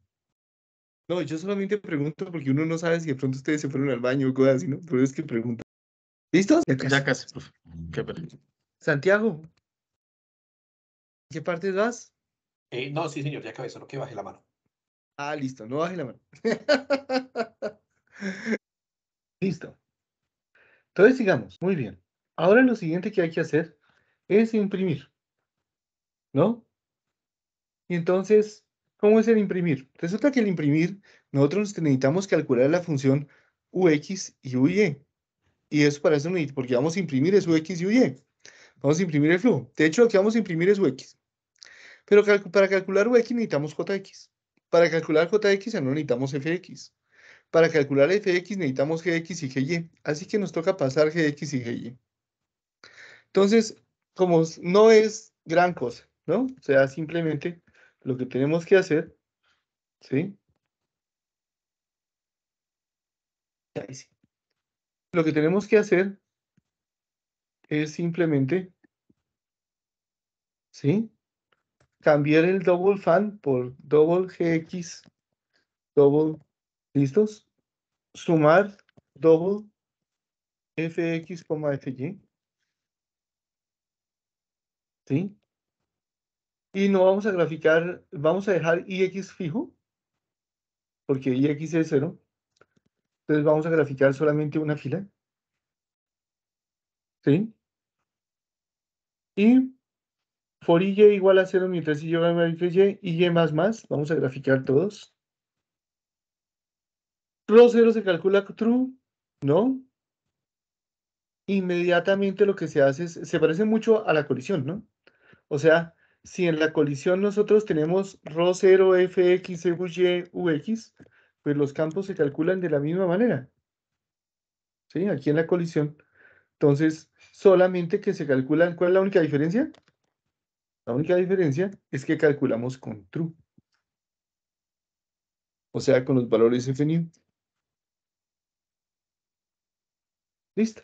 No, yo solamente pregunto porque uno no sabe si de pronto ustedes se fueron al baño o cosas así, ¿no? Pero es que pregunto. ¿Listos? Ya casi. Ya casi Qué Santiago, ¿qué parte vas? Eh, no, sí, señor, ya acabé, solo que baje la mano. Ah, listo, no baje la mano. listo. Entonces sigamos. Muy bien. Ahora lo siguiente que hay que hacer es imprimir. ¿No? Y entonces ¿Cómo es el imprimir? Resulta que el imprimir, nosotros necesitamos calcular la función UX y UY. Y eso para eso necesitamos, porque vamos a imprimir es UX y UY. Vamos a imprimir el flujo. De hecho, lo que vamos a imprimir es UX. Pero para calcular UX necesitamos JX. Para calcular JX ya no necesitamos FX. Para calcular FX necesitamos GX y GY. Así que nos toca pasar GX y GY. Entonces, como no es gran cosa, ¿no? O sea, simplemente lo que tenemos que hacer, ¿sí? Lo que tenemos que hacer es simplemente, ¿sí? Cambiar el double fan por double GX, double, ¿listos? Sumar double FX, FY, ¿sí? y no vamos a graficar, vamos a dejar ix fijo, porque ix es 0. Entonces vamos a graficar solamente una fila. ¿Sí? Y for y igual a 0 mientras y va a y, y más más, vamos a graficar todos. Pro 0 se calcula true, ¿no? Inmediatamente lo que se hace es, se parece mucho a la colisión, ¿no? O sea, si en la colisión nosotros tenemos Rho 0, Fx, e, y Ux, pues los campos se calculan de la misma manera. ¿Sí? Aquí en la colisión. Entonces, solamente que se calculan, ¿cuál es la única diferencia? La única diferencia es que calculamos con true. O sea, con los valores infinitos. Listo.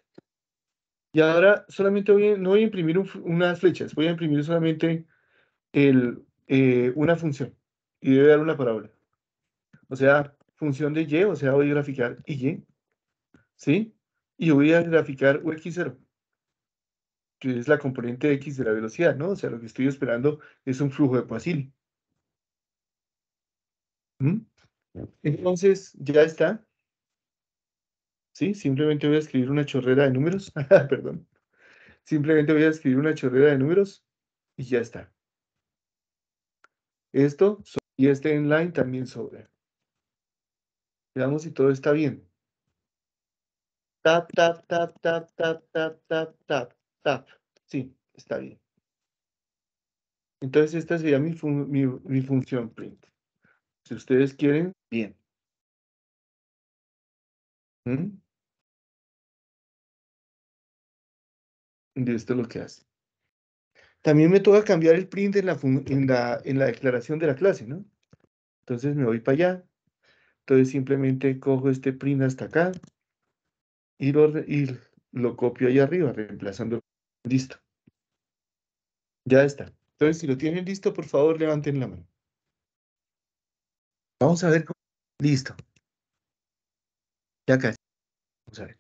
Y ahora solamente voy a, no voy a imprimir unas flechas, voy a imprimir solamente el, eh, una función y debe dar una parábola. O sea, función de y, o sea, voy a graficar y, ¿sí? Y voy a graficar ux 0 que es la componente x de la velocidad, ¿no? O sea, lo que estoy esperando es un flujo de Poisson. ¿Mm? Entonces, ya está. ¿Sí? Simplemente voy a escribir una chorrera de números. Perdón. Simplemente voy a escribir una chorrera de números y ya está esto y este inline también sobre. Veamos si todo está bien. Tap, tap, tap, tap, tap, tap, tap, tap, tap. Sí, está bien. Entonces esta sería mi, función print. Si ustedes quieren, bien. Y esto es lo que hace. También me toca cambiar el print en la, en la, en la declaración de la clase, ¿no? Entonces me voy para allá. Entonces simplemente cojo este print hasta acá y lo, y lo copio ahí arriba, reemplazando. Listo. Ya está. Entonces, si lo tienen listo, por favor, levanten la mano. Vamos a ver cómo... Listo. Ya casi. Vamos a ver.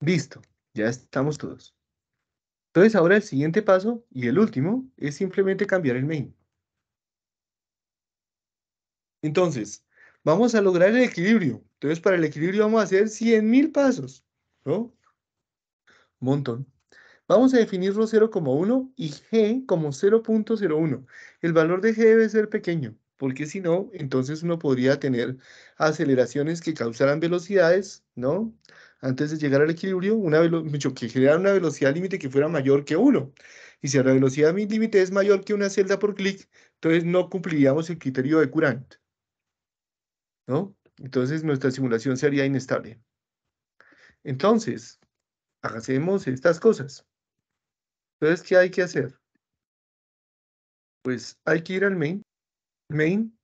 Listo. Ya estamos todos. Entonces ahora el siguiente paso y el último es simplemente cambiar el main. Entonces, vamos a lograr el equilibrio. Entonces, para el equilibrio vamos a hacer 100.000 pasos, ¿no? montón. Vamos a definirlo 1 y g como 0.01. El valor de g debe ser pequeño, porque si no, entonces uno podría tener aceleraciones que causaran velocidades, ¿no? antes de llegar al equilibrio, una que generar una velocidad límite que fuera mayor que 1. Y si la velocidad límite es mayor que una celda por clic, entonces no cumpliríamos el criterio de Courant. ¿No? Entonces nuestra simulación sería inestable. Entonces, hacemos estas cosas. Entonces, ¿qué hay que hacer? Pues hay que ir al main. Main.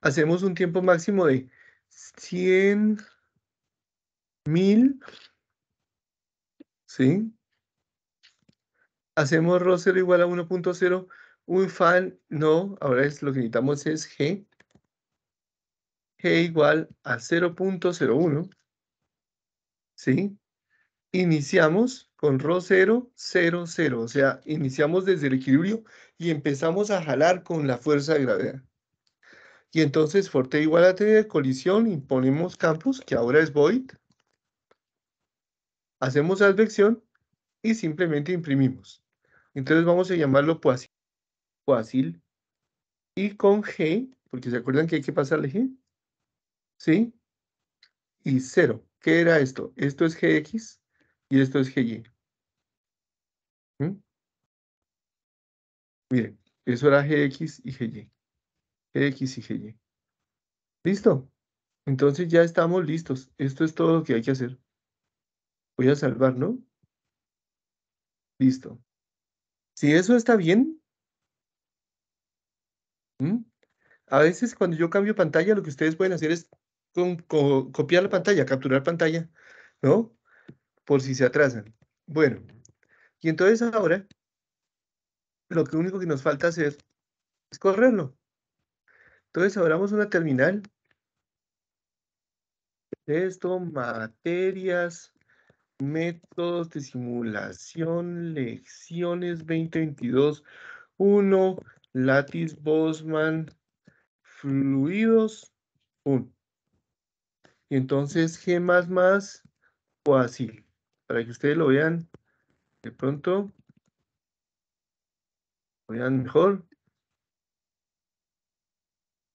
Hacemos un tiempo máximo de 100 mil, ¿sí? Hacemos rho 0 igual a 1.0, un fan, no, ahora es, lo que necesitamos es g, g igual a 0.01, ¿sí? Iniciamos con rho 0, 0, 0, o sea, iniciamos desde el equilibrio y empezamos a jalar con la fuerza de gravedad. Y entonces, t igual a T de colisión, imponemos campos, que ahora es void, hacemos advección y simplemente imprimimos. Entonces vamos a llamarlo Poasil, Poasil y con G, porque se acuerdan que hay que pasarle G, ¿sí? Y cero. ¿Qué era esto? Esto es GX y esto es GY. ¿Mm? Miren, eso era GX y GY. GX y GY. ¿Listo? Entonces ya estamos listos. Esto es todo lo que hay que hacer. Voy a salvar, ¿no? Listo. Si eso está bien. A veces cuando yo cambio pantalla, lo que ustedes pueden hacer es copiar la pantalla, capturar pantalla, ¿no? Por si se atrasan. Bueno, y entonces ahora lo que único que nos falta hacer es correrlo. Entonces abramos una terminal. Esto, materias métodos de simulación, lecciones 2022, 1, Latis Bosman, fluidos, 1. Y entonces G++ o así, para que ustedes lo vean de pronto, lo vean mejor.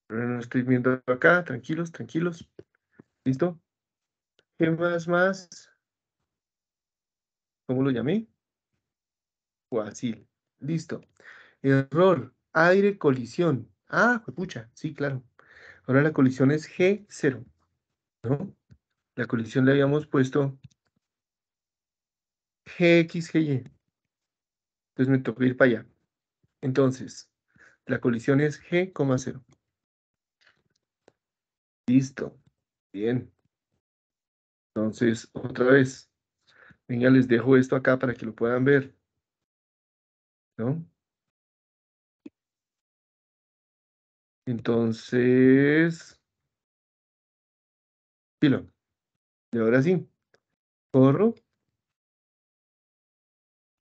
Pero no estoy viendo acá, tranquilos, tranquilos. ¿Listo? G++ ¿Cómo lo llamé? Guasil. Listo. Error. Aire colisión. Ah, pucha. Sí, claro. Ahora la colisión es G0. ¿No? La colisión le habíamos puesto GXGY. Entonces me tocó ir para allá. Entonces, la colisión es G,0. Listo. Bien. Entonces, otra vez. Venga, les dejo esto acá para que lo puedan ver. ¿No? Entonces, filo. Y ahora sí, corro.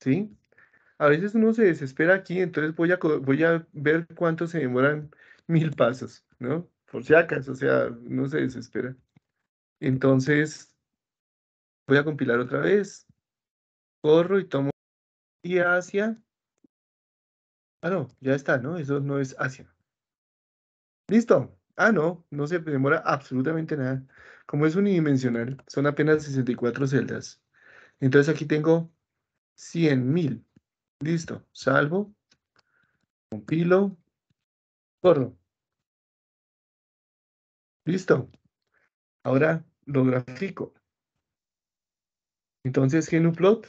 ¿Sí? A veces uno se desespera aquí, entonces voy a, voy a ver cuánto se demoran mil pasos, ¿no? Por si acaso, o sea, no se desespera. Entonces, voy a compilar otra vez, corro y tomo y hacia, ah no, ya está, ¿no? Eso no es hacia. Listo. Ah, no, no se demora absolutamente nada. Como es unidimensional, son apenas 64 celdas. Entonces aquí tengo 100.000. Listo, salvo, compilo, corro. Listo. Ahora lo grafico. Entonces, genu plot,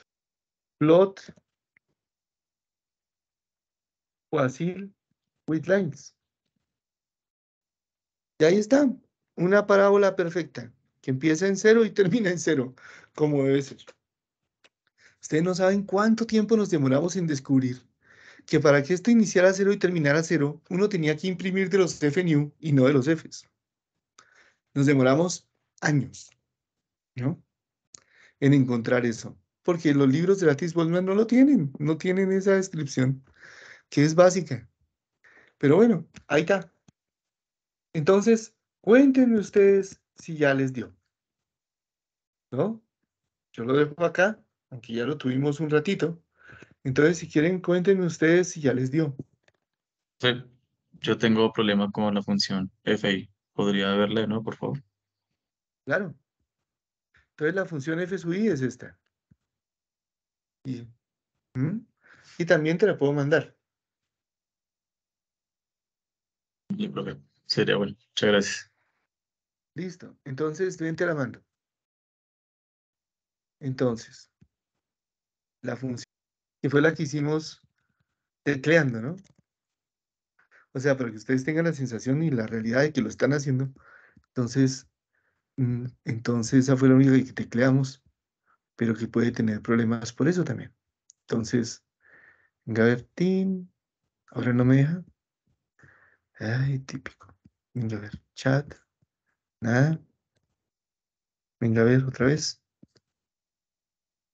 así, with lines. Y ahí está, una parábola perfecta, que empieza en cero y termina en cero, como debe ser. Ustedes no saben cuánto tiempo nos demoramos en descubrir que para que esto iniciara cero y terminara cero, uno tenía que imprimir de los FNU y no de los Fs. Nos demoramos años, ¿no? en encontrar eso, porque los libros de Latis no lo tienen, no tienen esa descripción que es básica. Pero bueno, ahí está. Entonces, cuéntenme ustedes si ya les dio. ¿No? Yo lo dejo acá, aunque ya lo tuvimos un ratito. Entonces, si quieren, cuéntenme ustedes si ya les dio. yo tengo problema con la función fi. ¿Podría verla, no, por favor? Claro. Entonces la función f sub i es esta. Y, también te la puedo mandar. Bien, profe. Sería bueno. Muchas gracias. Listo. Entonces, en te la mando. Entonces, la función, que fue la que hicimos tecleando, ¿no? O sea, para que ustedes tengan la sensación y la realidad de que lo están haciendo. Entonces, Mm, entonces, esa fue la única que tecleamos, pero que puede tener problemas por eso también. Entonces, Tim ahora no me deja. Ay, típico. Venga a ver, chat, nada. Venga a ver otra vez.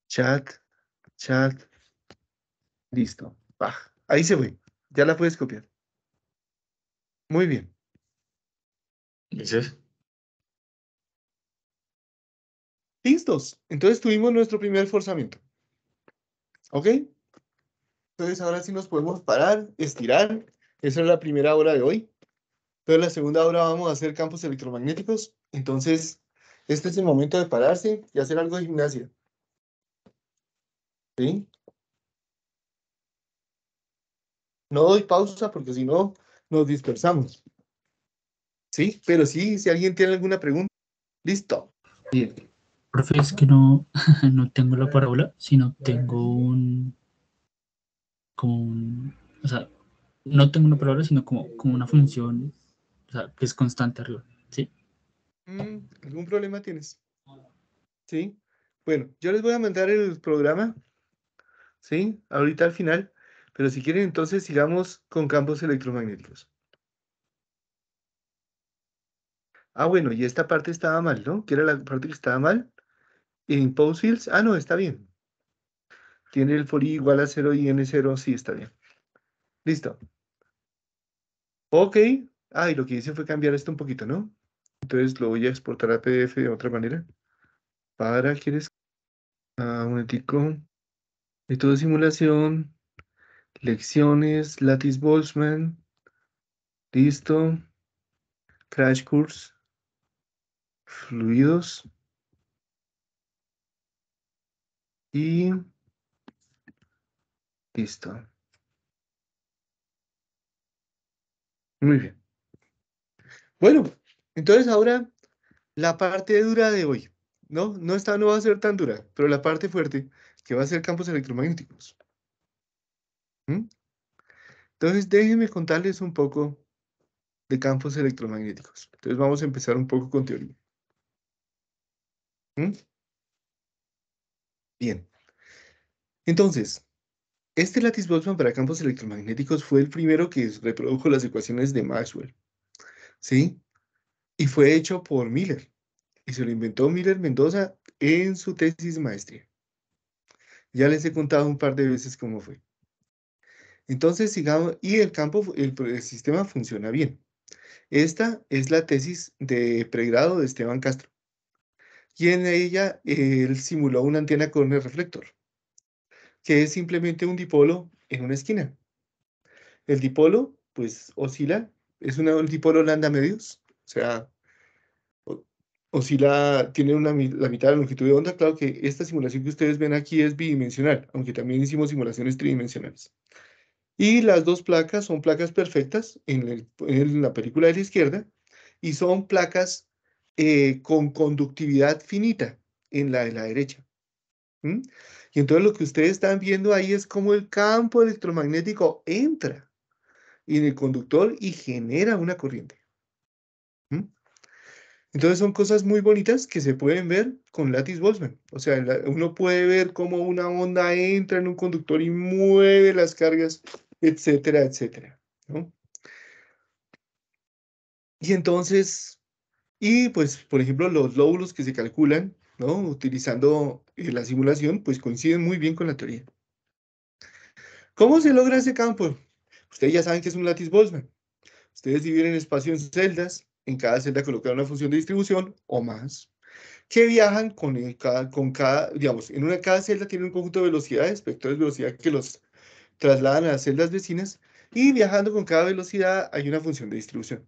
Chat, chat. Listo. ahí se fue. Ya la puedes copiar. Muy bien. ¿Dices? Listos. Entonces tuvimos nuestro primer forzamiento. ¿Ok? Entonces ahora sí nos podemos parar, estirar. Esa es la primera hora de hoy. pero la segunda hora vamos a hacer campos electromagnéticos. Entonces, este es el momento de pararse y hacer algo de gimnasia. ¿Sí? No doy pausa porque si no, nos dispersamos. ¿Sí? Pero sí, si alguien tiene alguna pregunta, listo. Bien es que no, no tengo la parábola, sino tengo un, como o sea, no tengo una parábola, sino como, como una función, o sea, que es constante arriba, ¿sí? Mm, ¿Algún problema tienes? ¿Sí? Bueno, yo les voy a mandar el programa, ¿sí? Ahorita al final, pero si quieren entonces sigamos con campos electromagnéticos. Ah, bueno, y esta parte estaba mal, ¿no? ¿Qué era la parte que estaba mal? En ah, no, está bien. Tiene el for i e igual a 0 y n0, sí, está bien. Listo. Ok. Ah, y lo que hice fue cambiar esto un poquito, ¿no? Entonces lo voy a exportar a PDF de otra manera. Para, ¿quieres? Ah, un ético. Método de simulación. Lecciones, Lattice Boltzmann. Listo. Crash Course. Fluidos. Y listo. Muy bien. Bueno, entonces ahora la parte dura de hoy. No, no, está, no va a ser tan dura, pero la parte fuerte que va a ser campos electromagnéticos. ¿Mm? Entonces déjenme contarles un poco de campos electromagnéticos. Entonces vamos a empezar un poco con teoría. ¿Mm? Bien. Entonces, este lattice Boltzmann para campos electromagnéticos fue el primero que reprodujo las ecuaciones de Maxwell. ¿Sí? Y fue hecho por Miller. Y se lo inventó Miller Mendoza en su tesis maestría. Ya les he contado un par de veces cómo fue. Entonces, sigamos, y el campo, el sistema funciona bien. Esta es la tesis de pregrado de Esteban Castro y en ella eh, él simuló una antena con el reflector, que es simplemente un dipolo en una esquina. El dipolo, pues, oscila, es un dipolo lambda medios, o sea, oscila, tiene una, la mitad de longitud de onda. Claro que esta simulación que ustedes ven aquí es bidimensional, aunque también hicimos simulaciones tridimensionales. Y las dos placas son placas perfectas en, en la película de la izquierda, y son placas eh, con conductividad finita en la de la derecha. Y entonces lo que ustedes están viendo ahí es cómo el campo electromagnético entra en el conductor y genera una corriente. Entonces son cosas muy bonitas que se pueden ver con Lattice Boltzmann. O sea, uno puede ver cómo una onda entra en un conductor y mueve las cargas, etcétera, etcétera. Y entonces, y pues, por ejemplo, los lóbulos que se calculan, ¿no? Utilizando eh, la simulación, pues coinciden muy bien con la teoría. ¿Cómo se logra ese campo? Ustedes ya saben que es un lattice Boltzmann. Ustedes dividen espacio en celdas, en cada celda colocan una función de distribución o más, que viajan con, cada, con cada, digamos, en una cada celda tiene un conjunto de velocidades, vectores de velocidad que los trasladan a las celdas vecinas, y viajando con cada velocidad hay una función de distribución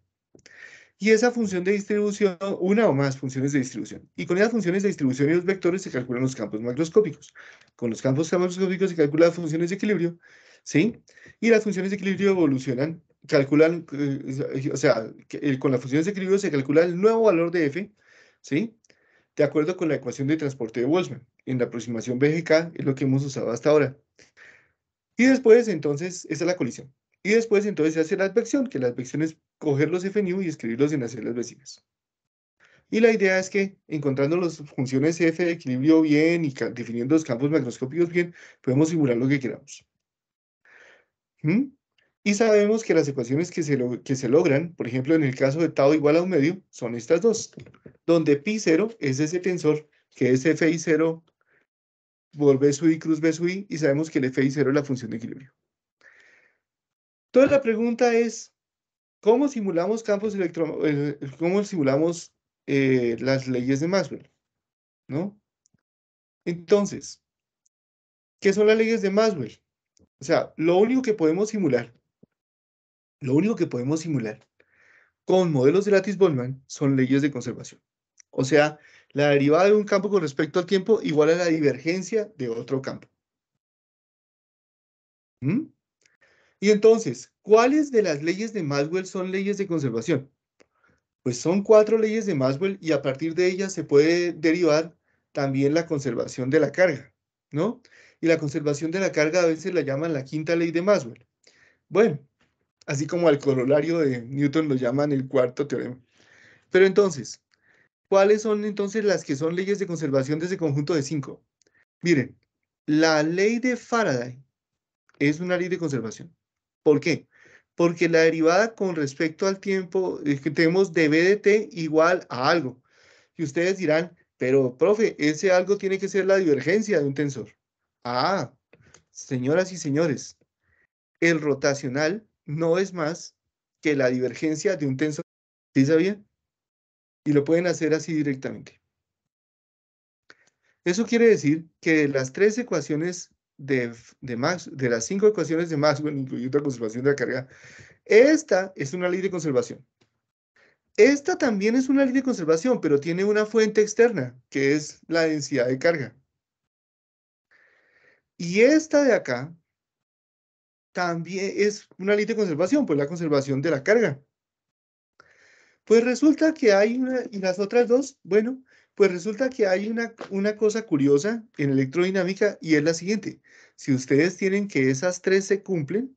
y esa función de distribución, una o más funciones de distribución. Y con esas funciones de distribución y los vectores se calculan los campos macroscópicos. Con los campos macroscópicos se calculan las funciones de equilibrio, ¿sí? Y las funciones de equilibrio evolucionan, calculan, eh, o sea, eh, con las funciones de equilibrio se calcula el nuevo valor de f, ¿sí? De acuerdo con la ecuación de transporte de Boltzmann. En la aproximación BGK es lo que hemos usado hasta ahora. Y después, entonces, esa es la colisión. Y después, entonces, se hace la advección, que la advección es coger los FNU y escribirlos en las celdas vecinas. Y la idea es que, encontrando las funciones f de equilibrio bien y definiendo los campos macroscópicos bien, podemos simular lo que queramos. ¿Mm? Y sabemos que las ecuaciones que se, que se logran, por ejemplo, en el caso de tau igual a un medio, son estas dos, donde pi 0 es ese tensor que es fi 0 por b sub i cruz b sub i, y sabemos que el f 0 es la función de equilibrio. Entonces la pregunta es, ¿Cómo simulamos campos electro, cómo simulamos eh, las leyes de Maxwell? ¿No? Entonces, ¿qué son las leyes de Maxwell? O sea, lo único que podemos simular, lo único que podemos simular con modelos de Lattice-Boltzmann son leyes de conservación. O sea, la derivada de un campo con respecto al tiempo igual a la divergencia de otro campo. ¿Mm? Y entonces, ¿cuáles de las leyes de Maxwell son leyes de conservación? Pues son cuatro leyes de Maxwell y a partir de ellas se puede derivar también la conservación de la carga, ¿no? Y la conservación de la carga a veces la llaman la quinta ley de Maxwell. Bueno, así como al corolario de Newton lo llaman el cuarto teorema. Pero entonces, ¿cuáles son entonces las que son leyes de conservación de ese conjunto de cinco? Miren, la ley de Faraday es una ley de conservación. ¿Por qué? Porque la derivada con respecto al tiempo es eh, que tenemos de de t igual a algo. Y ustedes dirán, pero profe, ese algo tiene que ser la divergencia de un tensor. Ah, señoras y señores, el rotacional no es más que la divergencia de un tensor. ¿Sí sabían? Y lo pueden hacer así directamente. Eso quiere decir que las tres ecuaciones de, las cinco ecuaciones de Maxwell, incluyendo la conservación de la carga, esta es una ley de conservación. Esta también es una ley de conservación, pero tiene una fuente externa, que es la densidad de carga. Y esta de acá también es una ley de conservación, pues la conservación de la carga. Pues resulta que hay una, y las otras dos, bueno, pues resulta que hay una, una cosa curiosa en electrodinámica y es la siguiente. Si ustedes tienen que esas tres se cumplen,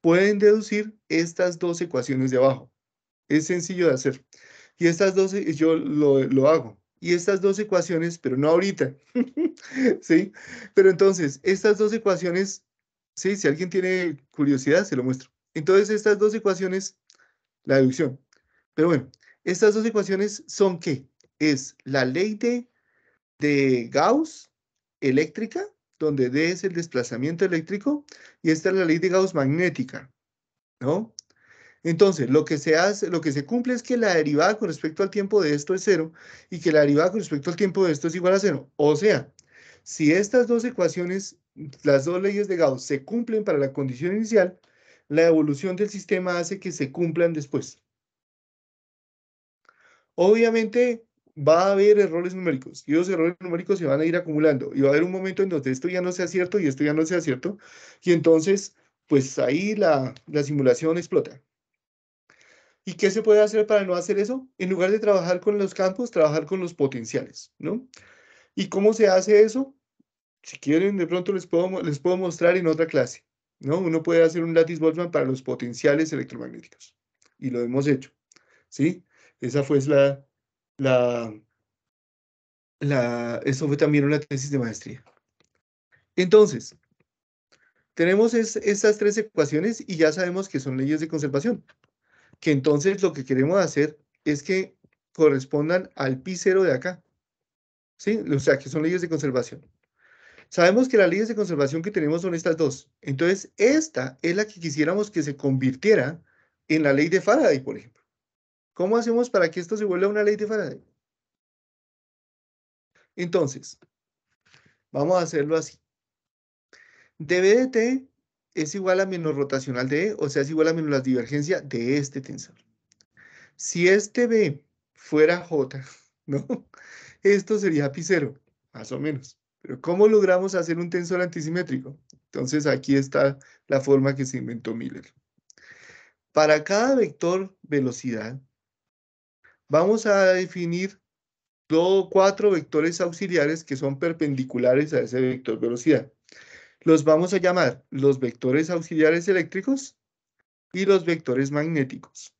pueden deducir estas dos ecuaciones de abajo. Es sencillo de hacer. Y estas dos, eh, yo lo, hago. Y estas dos ecuaciones, pero no ahorita, ¿sí? Pero entonces, estas dos ecuaciones, sí, si alguien tiene curiosidad, se lo muestro. Entonces, estas dos ecuaciones, la deducción. Pero bueno, estas dos ecuaciones son qué? es la ley de, Gauss eléctrica, donde D es el desplazamiento eléctrico, y esta es la ley de Gauss magnética, ¿no? Entonces, lo que se hace, lo que se cumple es que la derivada con respecto al tiempo de esto es cero y que la derivada con respecto al tiempo de esto es igual a cero. O sea, si estas dos ecuaciones, las dos leyes de Gauss, se cumplen para la condición inicial, la evolución del sistema hace que se cumplan después. Obviamente, va a haber errores numéricos y esos errores numéricos se van a ir acumulando y va a haber un momento en donde esto ya no sea cierto y esto ya no sea cierto y entonces pues ahí la, simulación explota. ¿Y qué se puede hacer para no hacer eso? En lugar de trabajar con los campos, trabajar con los potenciales, ¿no? ¿Y cómo se hace eso? Si quieren, de pronto les puedo, les puedo mostrar en otra clase, ¿no? Uno puede hacer un lattice Boltzmann para los potenciales electromagnéticos y lo hemos hecho, ¿sí? Esa fue la, la, la, eso fue también una tesis de maestría. Entonces, tenemos estas tres ecuaciones y ya sabemos que son leyes de conservación, que entonces lo que queremos hacer es que correspondan al pi cero de acá. ¿Sí? O sea, que son leyes de conservación. Sabemos que las leyes de conservación que tenemos son estas dos. Entonces, esta es la que quisiéramos que se convirtiera en la ley de Faraday, por ejemplo. ¿Cómo hacemos para que esto se vuelva una ley de Faraday? Entonces, vamos a hacerlo así. dB de T es igual a menos rotacional de E, o sea, es igual a menos la divergencia de este tensor. Si este B fuera J, ¿no? Esto sería pi cero, más o menos. Pero ¿cómo logramos hacer un tensor antisimétrico? Entonces aquí está la forma que se inventó Miller. Para cada vector velocidad, vamos a definir cuatro vectores auxiliares que son perpendiculares a ese vector velocidad. Los vamos a llamar los vectores auxiliares eléctricos y los vectores magnéticos.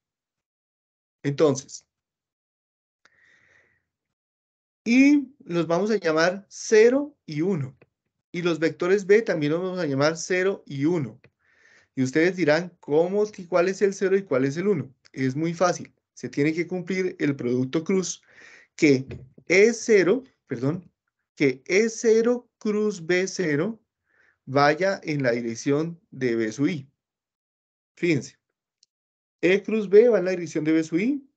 Entonces, y los vamos a llamar 0 y 1. Y los vectores B también los vamos a llamar 0 y 1. Y ustedes dirán, ¿cómo, ¿cuál es el 0 y cuál es el 1? Es muy fácil se tiene que cumplir el producto cruz que E0, perdón, que E0 cruz B0 vaya en la dirección de B sub I. Fíjense, E cruz B va en la dirección de B sub I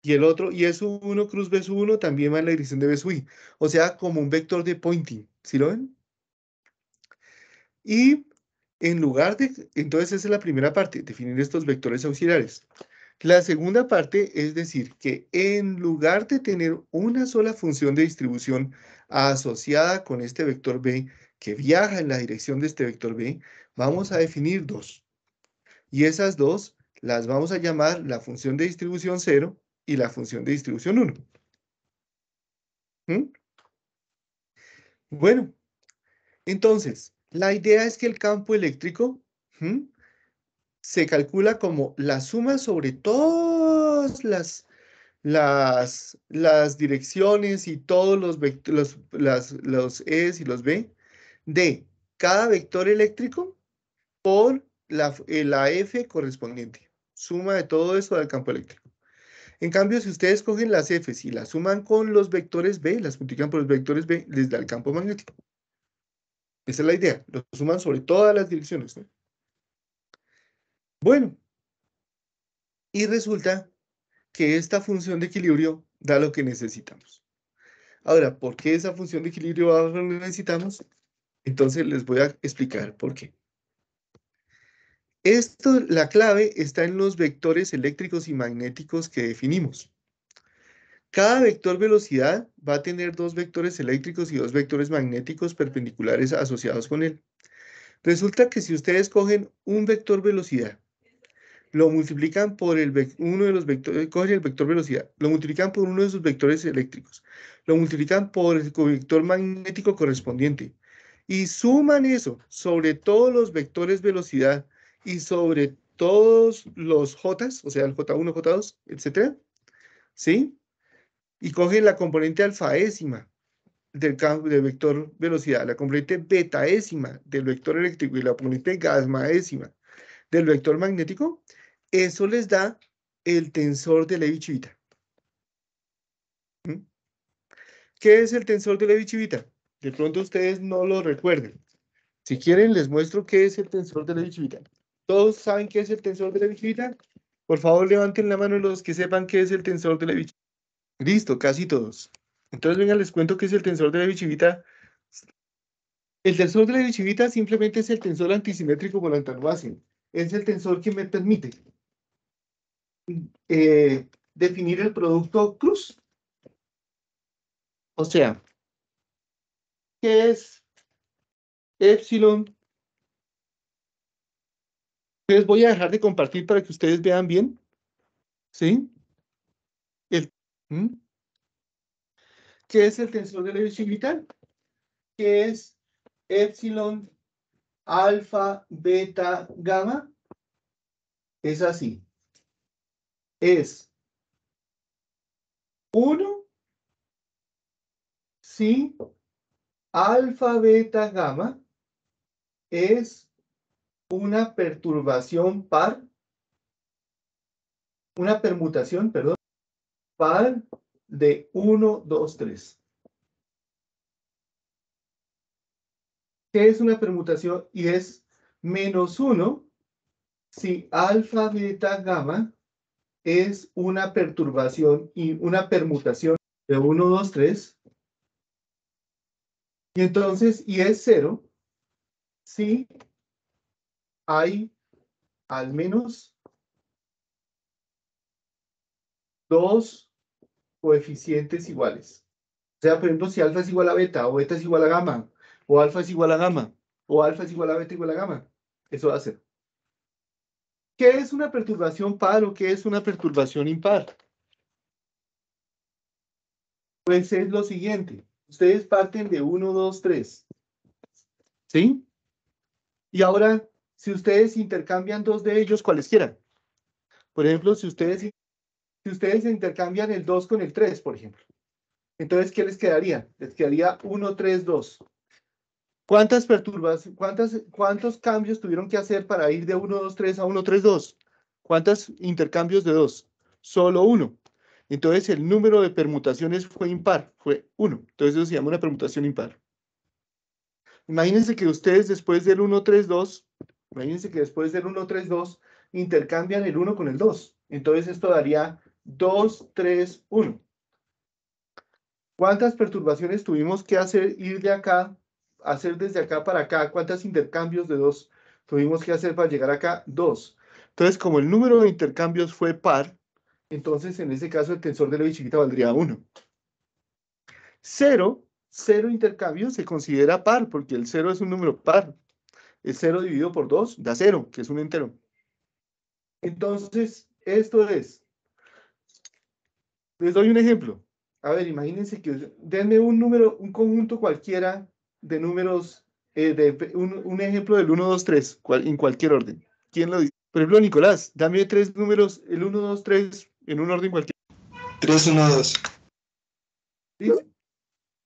y el otro, y es sub 1 cruz B sub 1 también va en la dirección de B sub I. O sea, como un vector de pointing, ¿sí lo ven? Y en lugar de, entonces esa es la primera parte, definir estos vectores auxiliares. La segunda parte es decir que en lugar de tener una sola función de distribución asociada con este vector B que viaja en la dirección de este vector B, vamos a definir dos. Y esas dos las vamos a llamar la función de distribución 0 y la función de distribución 1. ¿Mm? Bueno, entonces, la idea es que el campo eléctrico se calcula como la suma sobre todas las, las, las direcciones y todos los, los, las, los E's y los B de cada vector eléctrico por la, F eh, correspondiente. Suma de todo eso del campo eléctrico. En cambio, si ustedes cogen las f y las suman con los vectores B, las multiplican por los vectores B, les da el campo magnético. Esa es la idea. Lo suman sobre todas las direcciones. Bueno, y resulta que esta función de equilibrio da lo que necesitamos. Ahora, ¿por qué esa función de equilibrio da lo que necesitamos? Entonces les voy a explicar por qué. Esto, la clave está en los vectores eléctricos y magnéticos que definimos. Cada vector velocidad va a tener dos vectores eléctricos y dos vectores magnéticos perpendiculares asociados con él. Resulta que si ustedes cogen un vector velocidad lo multiplican por el uno de los vectores, eh, cogen el vector velocidad, lo multiplican por uno de sus vectores eléctricos, lo multiplican por el vector magnético correspondiente y suman eso sobre todos los vectores velocidad y sobre todos los J, o sea, el J1, J2, etcétera, ¿sí? Y cogen la componente alfaésima del, del vector velocidad, la componente betaésima del vector eléctrico y la componente gasmaésima del vector magnético eso les da el tensor de Levi-Civita. ¿Mm? ¿Qué es el tensor de Levi-Civita? De pronto ustedes no lo recuerden. Si quieren, les muestro qué es el tensor de Levi-Civita. ¿Todos saben qué es el tensor de Levi-Civita? Por favor, levanten la mano los que sepan qué es el tensor de Levi-Civita. Listo, casi todos. Entonces, venga, les cuento qué es el tensor de levi bichivita. El tensor de Levi-Civita simplemente es el tensor antisimétrico con la Es el tensor que me permite eh, definir el producto cruz. O sea, ¿qué es epsilon? Les voy a dejar de compartir para que ustedes vean bien. ¿Sí? El, ¿Qué es el tensor de levi civita ¿Qué es epsilon, alfa, beta, gamma? Es así es 1 si alfa, beta, gamma es una perturbación par, una permutación, perdón, par de 1, 2, 3. ¿Qué es una permutación? Y es menos 1 si alfa, beta, gamma es una perturbación y una permutación de 1, 2, 3. Y entonces y es cero si hay al menos dos coeficientes iguales. O sea, por ejemplo, si alfa es igual a beta, o beta es igual a gamma, o alfa es igual a gamma, o alfa es igual a beta igual a gamma, eso va a ser. ¿Qué es una perturbación par o qué es una perturbación impar? Pues es lo siguiente. Ustedes parten de 1, 2, 3. ¿Sí? Y ahora, si ustedes intercambian dos de ellos, cualesquiera. Por ejemplo, si ustedes, si ustedes intercambian el 2 con el 3, por ejemplo. Entonces, ¿qué les quedaría? Les quedaría 1, 3, 2. ¿Cuántas perturbas, cuántas, cuántos cambios tuvieron que hacer para ir de 1, 2, 3 a 1, 3, 2? ¿Cuántos intercambios de 2? Solo uno. Entonces el número de permutaciones fue impar, fue 1. Entonces eso se llama una permutación impar. Imagínense que ustedes después del 1, 3, 2, imagínense que después del 1, 3, 2, intercambian el 1 con el 2. Entonces esto daría 2, 3, 1. ¿Cuántas perturbaciones tuvimos que hacer ir de acá hacer desde acá para acá, cuántos intercambios de dos tuvimos que hacer para llegar acá, dos. Entonces, como el número de intercambios fue par, entonces en ese caso el tensor de la chiquita valdría 1. Cero, cero intercambios se considera par, porque el cero es un número par. El 0 dividido por 2 da cero, que es un entero. Entonces, esto es. Les doy un ejemplo. A ver, imagínense que denme un número, un conjunto cualquiera de números, eh, de, un, ejemplo del 1, 2, 3, cual, en cualquier orden. ¿Quién lo dice? Por ejemplo, Nicolás, dame tres números, el 1, 2, 3, en un orden cualquiera. 3, 1, 2.